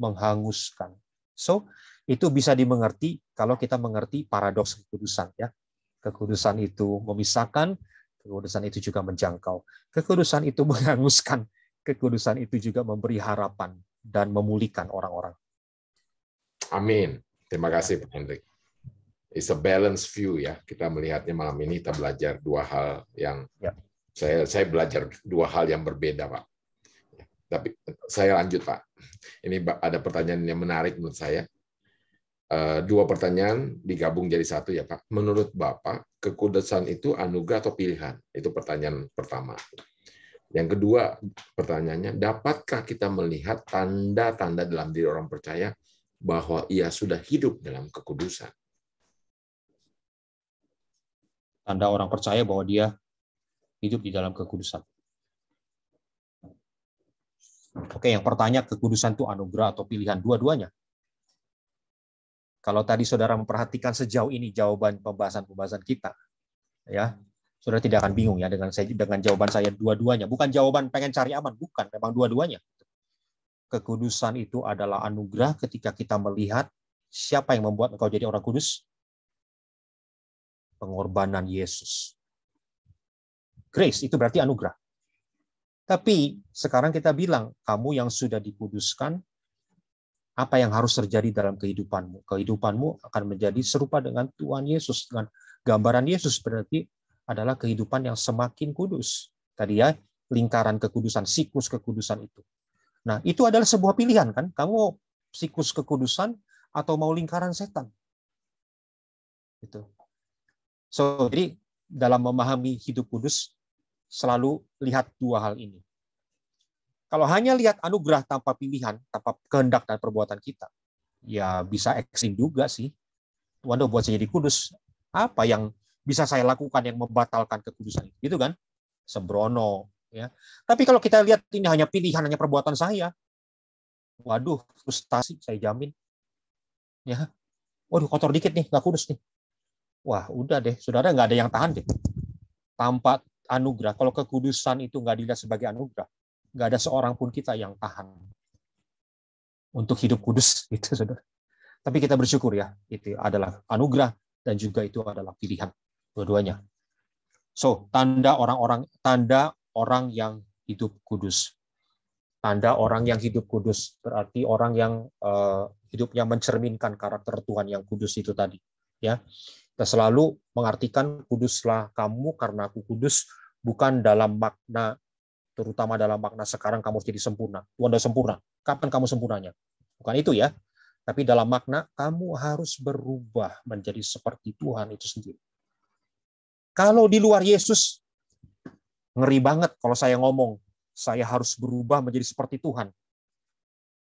menghanguskan. So, itu bisa dimengerti kalau kita mengerti paradoks kekudusan ya. Kekudusan itu memisahkan, kekudusan itu juga menjangkau. Kekudusan itu menghanguskan, kekudusan itu juga memberi harapan dan memulihkan orang-orang. Amin. Terima kasih Pak Hendrik. It's a balanced view ya. Kita melihatnya malam ini kita belajar dua hal yang ya. saya saya belajar dua hal yang berbeda, Pak tapi saya lanjut Pak. Ini ada pertanyaan yang menarik menurut saya. Eh, dua pertanyaan digabung jadi satu ya Pak. Menurut Bapak, kekudusan itu anugerah atau pilihan? Itu pertanyaan pertama. Yang kedua pertanyaannya, dapatkah kita melihat tanda-tanda dalam diri orang percaya bahwa ia sudah hidup dalam kekudusan? Tanda orang percaya bahwa dia hidup di dalam kekudusan. Oke, yang pertanyaan kekudusan itu anugerah atau pilihan dua-duanya? Kalau tadi saudara memperhatikan sejauh ini jawaban pembahasan-pembahasan kita, ya, saudara tidak akan bingung ya dengan saya dengan jawaban saya dua-duanya. Bukan jawaban pengen cari aman, bukan. Memang dua-duanya. Kekudusan itu adalah anugerah ketika kita melihat siapa yang membuat engkau jadi orang kudus. Pengorbanan Yesus. Grace itu berarti anugerah. Tapi sekarang kita bilang, kamu yang sudah dikuduskan, apa yang harus terjadi dalam kehidupanmu. Kehidupanmu akan menjadi serupa dengan Tuhan Yesus. Dengan gambaran Yesus berarti adalah kehidupan yang semakin kudus. Tadi ya, lingkaran kekudusan, siklus kekudusan itu. Nah, itu adalah sebuah pilihan kan? Kamu siklus kekudusan atau mau lingkaran setan. Itu. So, jadi dalam memahami hidup kudus selalu lihat dua hal ini. Kalau hanya lihat anugerah tanpa pilihan, tanpa kehendak dan perbuatan kita, ya bisa eksim juga sih. Tuhan buat saya jadi kudus. Apa yang bisa saya lakukan yang membatalkan kekudusan itu? Gitu kan? Sembrono. ya. Tapi kalau kita lihat ini hanya pilihan, hanya perbuatan saya, waduh frustasi saya jamin. Ya, waduh kotor dikit nih, nggak kudus nih. Wah, udah deh, saudara nggak ada yang tahan deh. Tanpa anugerah, kalau kekudusan itu nggak dilihat sebagai anugerah, nggak ada seorang pun kita yang tahan untuk hidup kudus itu saudara. Tapi kita bersyukur ya, itu adalah anugerah dan juga itu adalah pilihan dua So, tanda orang-orang tanda orang yang hidup kudus. Tanda orang yang hidup kudus berarti orang yang uh, eh, hidupnya mencerminkan karakter Tuhan yang kudus itu tadi, ya. Kita selalu mengartikan kuduslah kamu karena aku kudus bukan dalam makna terutama dalam makna sekarang kamu harus jadi sempurna. Tuhan sudah sempurna. Kapan kamu sempurnanya? Bukan itu ya. Tapi dalam makna kamu harus berubah menjadi seperti Tuhan itu sendiri. Kalau di luar Yesus, ngeri banget kalau saya ngomong, saya harus berubah menjadi seperti Tuhan.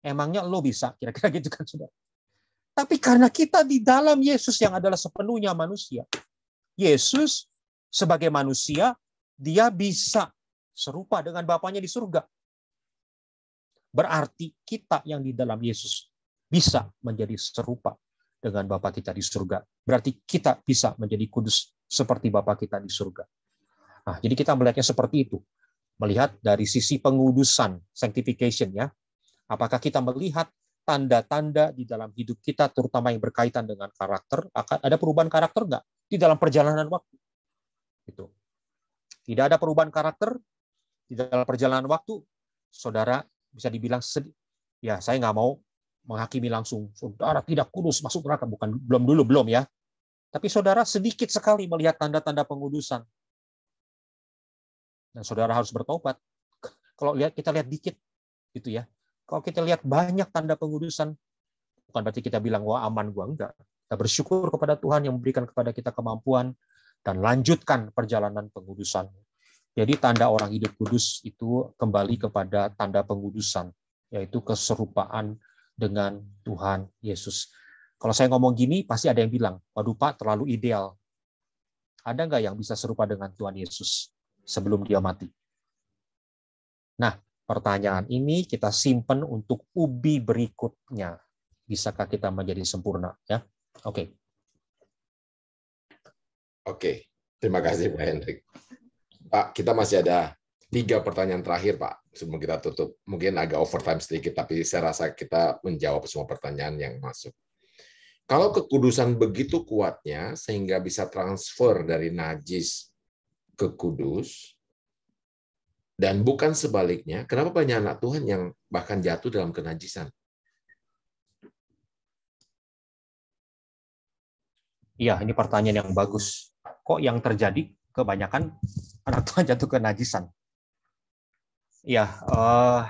Emangnya lo bisa? Kira-kira gitu kan, saudara. Tapi karena kita di dalam Yesus yang adalah sepenuhnya manusia, Yesus sebagai manusia, dia bisa serupa dengan Bapaknya di surga. Berarti kita yang di dalam Yesus bisa menjadi serupa dengan Bapa kita di surga. Berarti kita bisa menjadi kudus seperti Bapa kita di surga. Nah, jadi kita melihatnya seperti itu. Melihat dari sisi pengudusan, sanctification ya. Apakah kita melihat tanda-tanda di dalam hidup kita, terutama yang berkaitan dengan karakter, ada perubahan karakter nggak di dalam perjalanan waktu? Itu. Tidak ada perubahan karakter, di dalam perjalanan waktu saudara bisa dibilang sedih. ya saya nggak mau menghakimi langsung saudara tidak kudus masuk neraka bukan belum dulu belum ya tapi saudara sedikit sekali melihat tanda-tanda pengudusan dan saudara harus bertobat kalau lihat kita lihat dikit gitu ya kalau kita lihat banyak tanda pengudusan bukan berarti kita bilang wah aman gua enggak kita bersyukur kepada Tuhan yang memberikan kepada kita kemampuan dan lanjutkan perjalanan pengudusan jadi tanda orang hidup kudus itu kembali kepada tanda pengudusan, yaitu keserupaan dengan Tuhan Yesus. Kalau saya ngomong gini, pasti ada yang bilang, waduh Pak, terlalu ideal. Ada nggak yang bisa serupa dengan Tuhan Yesus sebelum dia mati? Nah, pertanyaan ini kita simpen untuk ubi berikutnya. Bisakah kita menjadi sempurna? Ya, oke. Okay. Oke, okay. terima kasih Pak Hendrik. Pak, kita masih ada tiga pertanyaan terakhir, Pak, sebelum kita tutup. Mungkin agak overtime sedikit, tapi saya rasa kita menjawab semua pertanyaan yang masuk. Kalau kekudusan begitu kuatnya, sehingga bisa transfer dari najis ke kudus, dan bukan sebaliknya, kenapa banyak anak Tuhan yang bahkan jatuh dalam kenajisan? Iya, ini pertanyaan yang bagus. Kok yang terjadi kebanyakan anak Tuhan jatuh ke najisan. Ya, uh,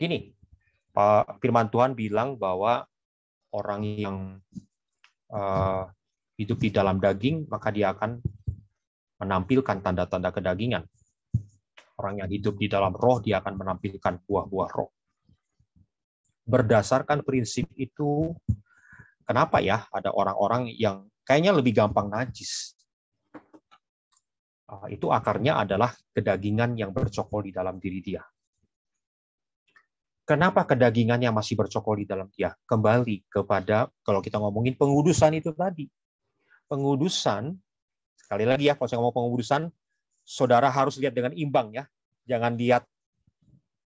gini, Pak Firman Tuhan bilang bahwa orang yang uh, hidup di dalam daging maka dia akan menampilkan tanda-tanda kedagingan. Orang yang hidup di dalam roh dia akan menampilkan buah-buah roh. Berdasarkan prinsip itu, kenapa ya ada orang-orang yang kayaknya lebih gampang najis Ah, itu akarnya adalah kedagingan yang bercokol di dalam diri dia. Kenapa kedagingannya masih bercokol di dalam dia? Kembali kepada kalau kita ngomongin pengudusan itu tadi. Pengudusan, sekali lagi ya kalau saya ngomong pengudusan, saudara harus lihat dengan imbang ya. Jangan lihat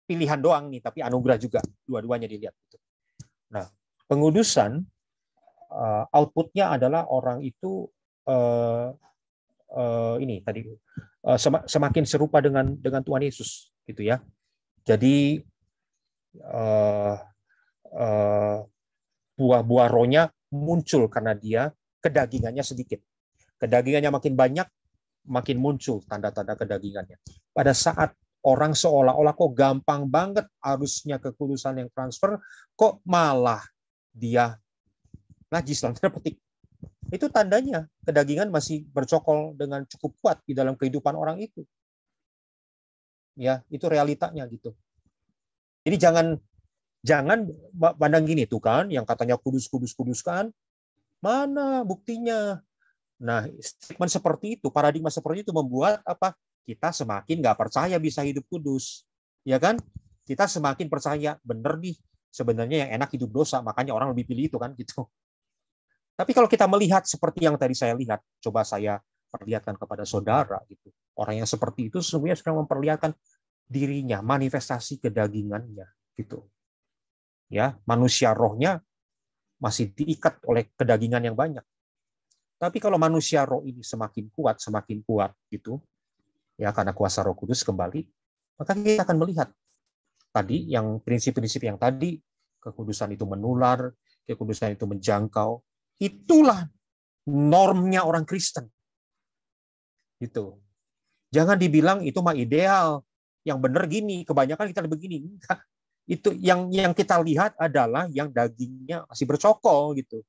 pilihan doang nih, tapi anugerah juga. Dua-duanya dilihat. Gitu. Nah, pengudusan ah, outputnya adalah orang itu eh, uh, ini tadi uh, semakin serupa dengan dengan Tuhan Yesus gitu ya. Jadi uh, uh, buah-buah rohnya muncul karena dia kedagingannya sedikit. Kedagingannya makin banyak, makin muncul tanda-tanda kedagingannya. Pada saat orang seolah-olah kok gampang banget arusnya kekudusan yang transfer, kok malah dia najis dalam petik. Itu tandanya kedagingan masih bercokol dengan cukup kuat di dalam kehidupan orang itu. Ya, itu realitanya gitu. Jadi jangan jangan pandang gini tuh kan yang katanya kudus kudus kudus kan mana buktinya nah statement seperti itu paradigma seperti itu membuat apa kita semakin nggak percaya bisa hidup kudus ya kan kita semakin percaya benar nih sebenarnya yang enak hidup dosa makanya orang lebih pilih itu kan gitu tapi kalau kita melihat seperti yang tadi saya lihat, coba saya perlihatkan kepada saudara gitu. Orang yang seperti itu sesungguhnya sedang memperlihatkan dirinya, manifestasi kedagingannya gitu. Ya, manusia rohnya masih diikat oleh kedagingan yang banyak. Tapi kalau manusia roh ini semakin kuat, semakin kuat gitu, ya karena kuasa Roh Kudus kembali, maka kita akan melihat tadi yang prinsip-prinsip yang tadi kekudusan itu menular, kekudusan itu menjangkau, Itulah normnya orang Kristen. Gitu. Jangan dibilang itu mah ideal, yang benar gini, kebanyakan kita begini. Enggak. Itu yang yang kita lihat adalah yang dagingnya masih bercokol gitu.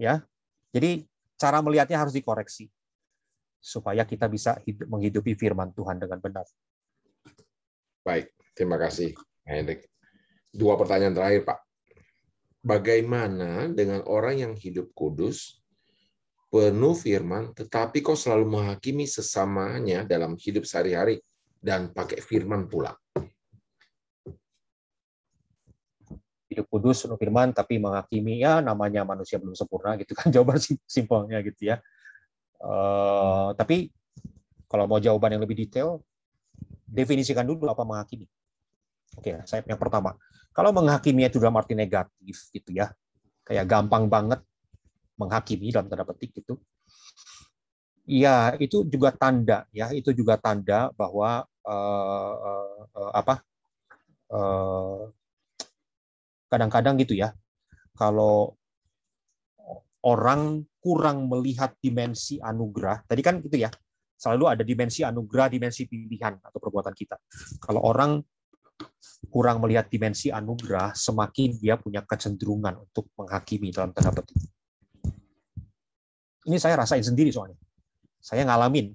Ya. Jadi cara melihatnya harus dikoreksi supaya kita bisa hidup, menghidupi firman Tuhan dengan benar. Baik, terima kasih, Hendrik. Dua pertanyaan terakhir, Pak bagaimana dengan orang yang hidup kudus, penuh firman, tetapi kok selalu menghakimi sesamanya dalam hidup sehari-hari dan pakai firman pula. Hidup kudus, penuh firman, tapi menghakimi ya namanya manusia belum sempurna gitu kan jawaban simpelnya gitu ya. Uh, tapi kalau mau jawaban yang lebih detail, definisikan dulu apa menghakimi. Oke, saya yang pertama kalau menghakimi itu dalam arti negatif gitu ya, kayak gampang banget menghakimi dalam tanda petik gitu. Ya, itu juga tanda ya, itu juga tanda bahwa eh, eh, apa? kadang eh, kadang-kadang gitu ya. Kalau orang kurang melihat dimensi anugerah. Tadi kan gitu ya, selalu ada dimensi anugerah, dimensi pilihan atau perbuatan kita. Kalau orang kurang melihat dimensi anugerah, semakin dia punya kecenderungan untuk menghakimi dalam tanda petik. Ini saya rasain sendiri soalnya. Saya ngalamin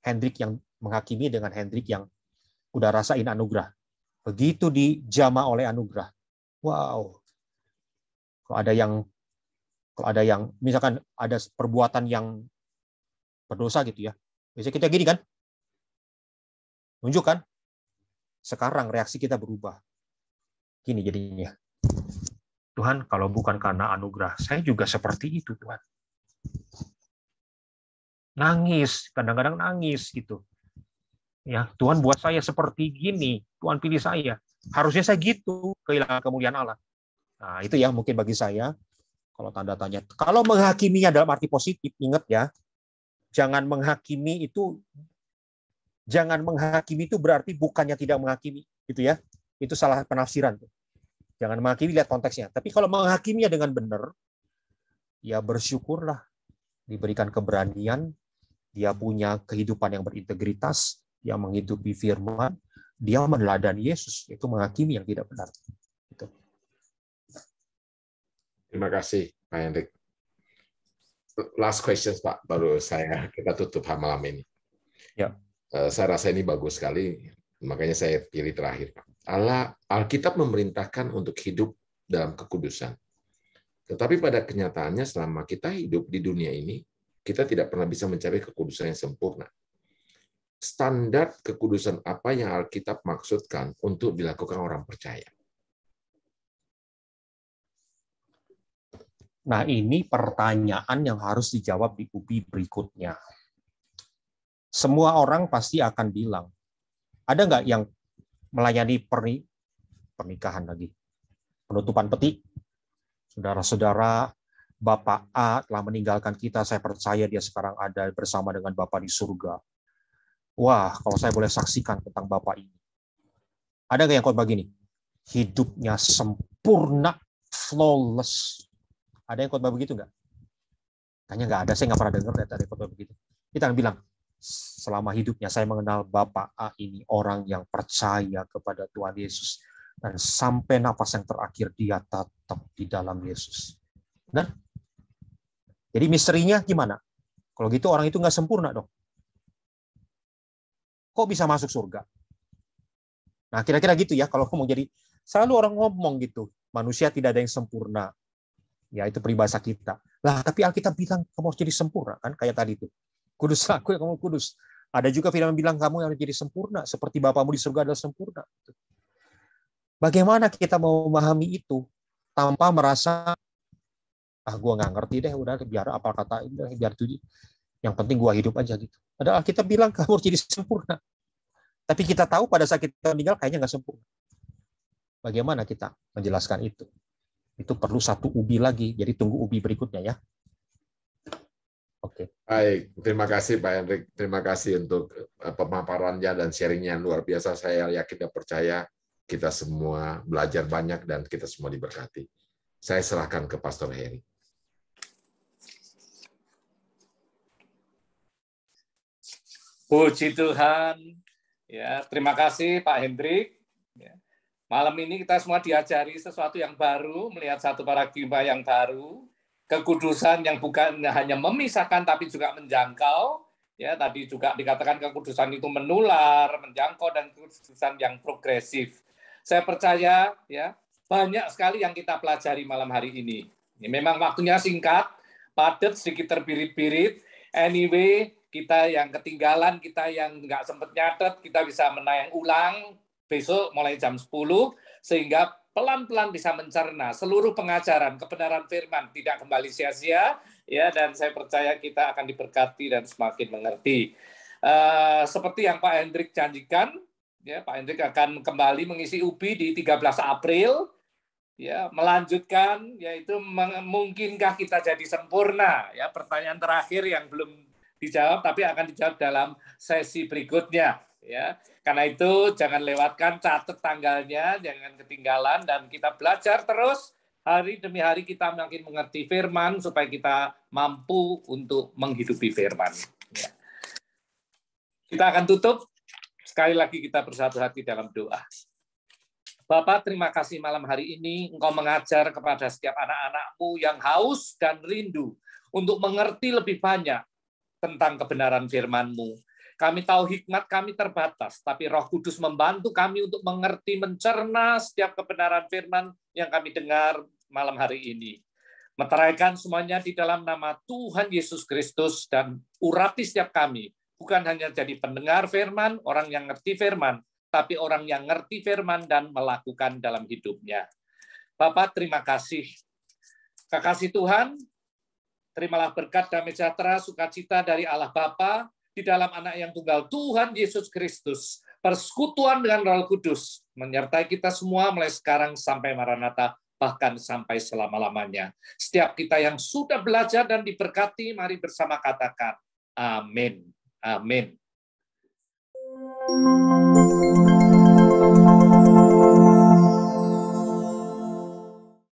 Hendrik yang menghakimi dengan Hendrik yang udah rasain anugerah. Begitu dijama oleh anugerah. Wow. Kalau ada yang kalau ada yang misalkan ada perbuatan yang berdosa gitu ya. Biasanya kita gini kan? tunjukkan sekarang reaksi kita berubah. Gini jadinya. Tuhan, kalau bukan karena anugerah, saya juga seperti itu, Tuhan. Nangis, kadang-kadang nangis gitu. Ya, Tuhan buat saya seperti gini, Tuhan pilih saya. Harusnya saya gitu, kehilangan kemuliaan Allah. Nah, itu yang mungkin bagi saya kalau tanda tanya. Kalau menghakiminya dalam arti positif, ingat ya, jangan menghakimi itu jangan menghakimi itu berarti bukannya tidak menghakimi, gitu ya. Itu salah penafsiran. tuh. Jangan menghakimi lihat konteksnya. Tapi kalau menghakiminya dengan benar, ya bersyukurlah diberikan keberanian, dia punya kehidupan yang berintegritas, dia menghidupi firman, dia meneladani Yesus, itu menghakimi yang tidak benar. Gitu. Terima kasih, Pak Hendrik. Last questions, Pak, baru saya kita tutup malam ini. Ya. Eh, saya rasa ini bagus sekali, makanya saya pilih terakhir. Allah Alkitab memerintahkan untuk hidup dalam kekudusan. Tetapi pada kenyataannya selama kita hidup di dunia ini, kita tidak pernah bisa mencapai kekudusan yang sempurna. Standar kekudusan apa yang Alkitab maksudkan untuk dilakukan orang percaya? Nah, ini pertanyaan yang harus dijawab di UPI berikutnya semua orang pasti akan bilang, ada nggak yang melayani perni pernikahan lagi? Penutupan peti, saudara-saudara, Bapak A telah meninggalkan kita, saya percaya dia sekarang ada bersama dengan Bapak di surga. Wah, kalau saya boleh saksikan tentang Bapak ini. Ada nggak yang khotbah gini? Hidupnya sempurna, flawless. Ada yang khotbah begitu nggak? Tanya nggak ada, saya nggak pernah dengar dari yang begitu. Kita akan bilang, selama hidupnya saya mengenal Bapak A ini orang yang percaya kepada Tuhan Yesus dan sampai nafas yang terakhir dia tetap di dalam Yesus. Benar? Jadi misterinya gimana? Kalau gitu orang itu nggak sempurna dong. Kok bisa masuk surga? Nah kira-kira gitu ya kalau mau jadi selalu orang ngomong gitu manusia tidak ada yang sempurna. Ya itu peribahasa kita. Lah tapi Alkitab bilang kamu harus jadi sempurna kan kayak tadi itu. Kudus aku ya kamu kudus. Ada juga firman bilang kamu yang jadi sempurna seperti Bapamu di surga adalah sempurna. Gitu. Bagaimana kita mau memahami itu tanpa merasa ah gue nggak ngerti deh udah biar apa kata udah, biar tuh yang penting gue hidup aja gitu. Padahal kita bilang kamu harus jadi sempurna. Tapi kita tahu pada saat kita meninggal kayaknya nggak sempurna. Bagaimana kita menjelaskan itu? Itu perlu satu ubi lagi. Jadi tunggu ubi berikutnya ya. Oke. Okay. Baik, terima kasih Pak Hendrik. Terima kasih untuk eh, pemaparannya dan sharingnya yang luar biasa. Saya yakin dan percaya kita semua belajar banyak dan kita semua diberkati. Saya serahkan ke Pastor Heri. Puji Tuhan. Ya, terima kasih Pak Hendrik. Ya. Malam ini kita semua diajari sesuatu yang baru, melihat satu paradigma yang baru, kekudusan yang bukan hanya memisahkan tapi juga menjangkau ya tadi juga dikatakan kekudusan itu menular, menjangkau dan kekudusan yang progresif. Saya percaya ya banyak sekali yang kita pelajari malam hari ini. Ya, memang waktunya singkat, padat, sedikit terbirit pirit Anyway, kita yang ketinggalan, kita yang nggak sempat nyatet, kita bisa menayang ulang besok mulai jam 10 sehingga pelan-pelan bisa mencerna seluruh pengajaran kebenaran firman tidak kembali sia-sia ya dan saya percaya kita akan diberkati dan semakin mengerti uh, seperti yang Pak Hendrik janjikan ya Pak Hendrik akan kembali mengisi UPI di 13 April ya melanjutkan yaitu mungkinkah kita jadi sempurna ya pertanyaan terakhir yang belum dijawab tapi akan dijawab dalam sesi berikutnya ya. Karena itu jangan lewatkan catat tanggalnya, jangan ketinggalan dan kita belajar terus hari demi hari kita makin mengerti firman supaya kita mampu untuk menghidupi firman. Ya. Kita akan tutup. Sekali lagi kita bersatu hati dalam doa. Bapak, terima kasih malam hari ini Engkau mengajar kepada setiap anak-anakmu yang haus dan rindu untuk mengerti lebih banyak tentang kebenaran firman-Mu kami tahu hikmat kami terbatas, tapi Roh Kudus membantu kami untuk mengerti, mencerna setiap kebenaran firman yang kami dengar malam hari ini. Meteraikan semuanya di dalam nama Tuhan Yesus Kristus dan urapi setiap kami, bukan hanya jadi pendengar firman, orang yang ngerti firman, tapi orang yang ngerti firman dan melakukan dalam hidupnya. Bapak, terima kasih. Kekasih Tuhan, terimalah berkat damai sejahtera, sukacita dari Allah Bapa, di dalam anak yang tunggal Tuhan Yesus Kristus. Persekutuan dengan Roh Kudus menyertai kita semua mulai sekarang sampai Maranatha bahkan sampai selama-lamanya. Setiap kita yang sudah belajar dan diberkati, mari bersama katakan, amin, amin.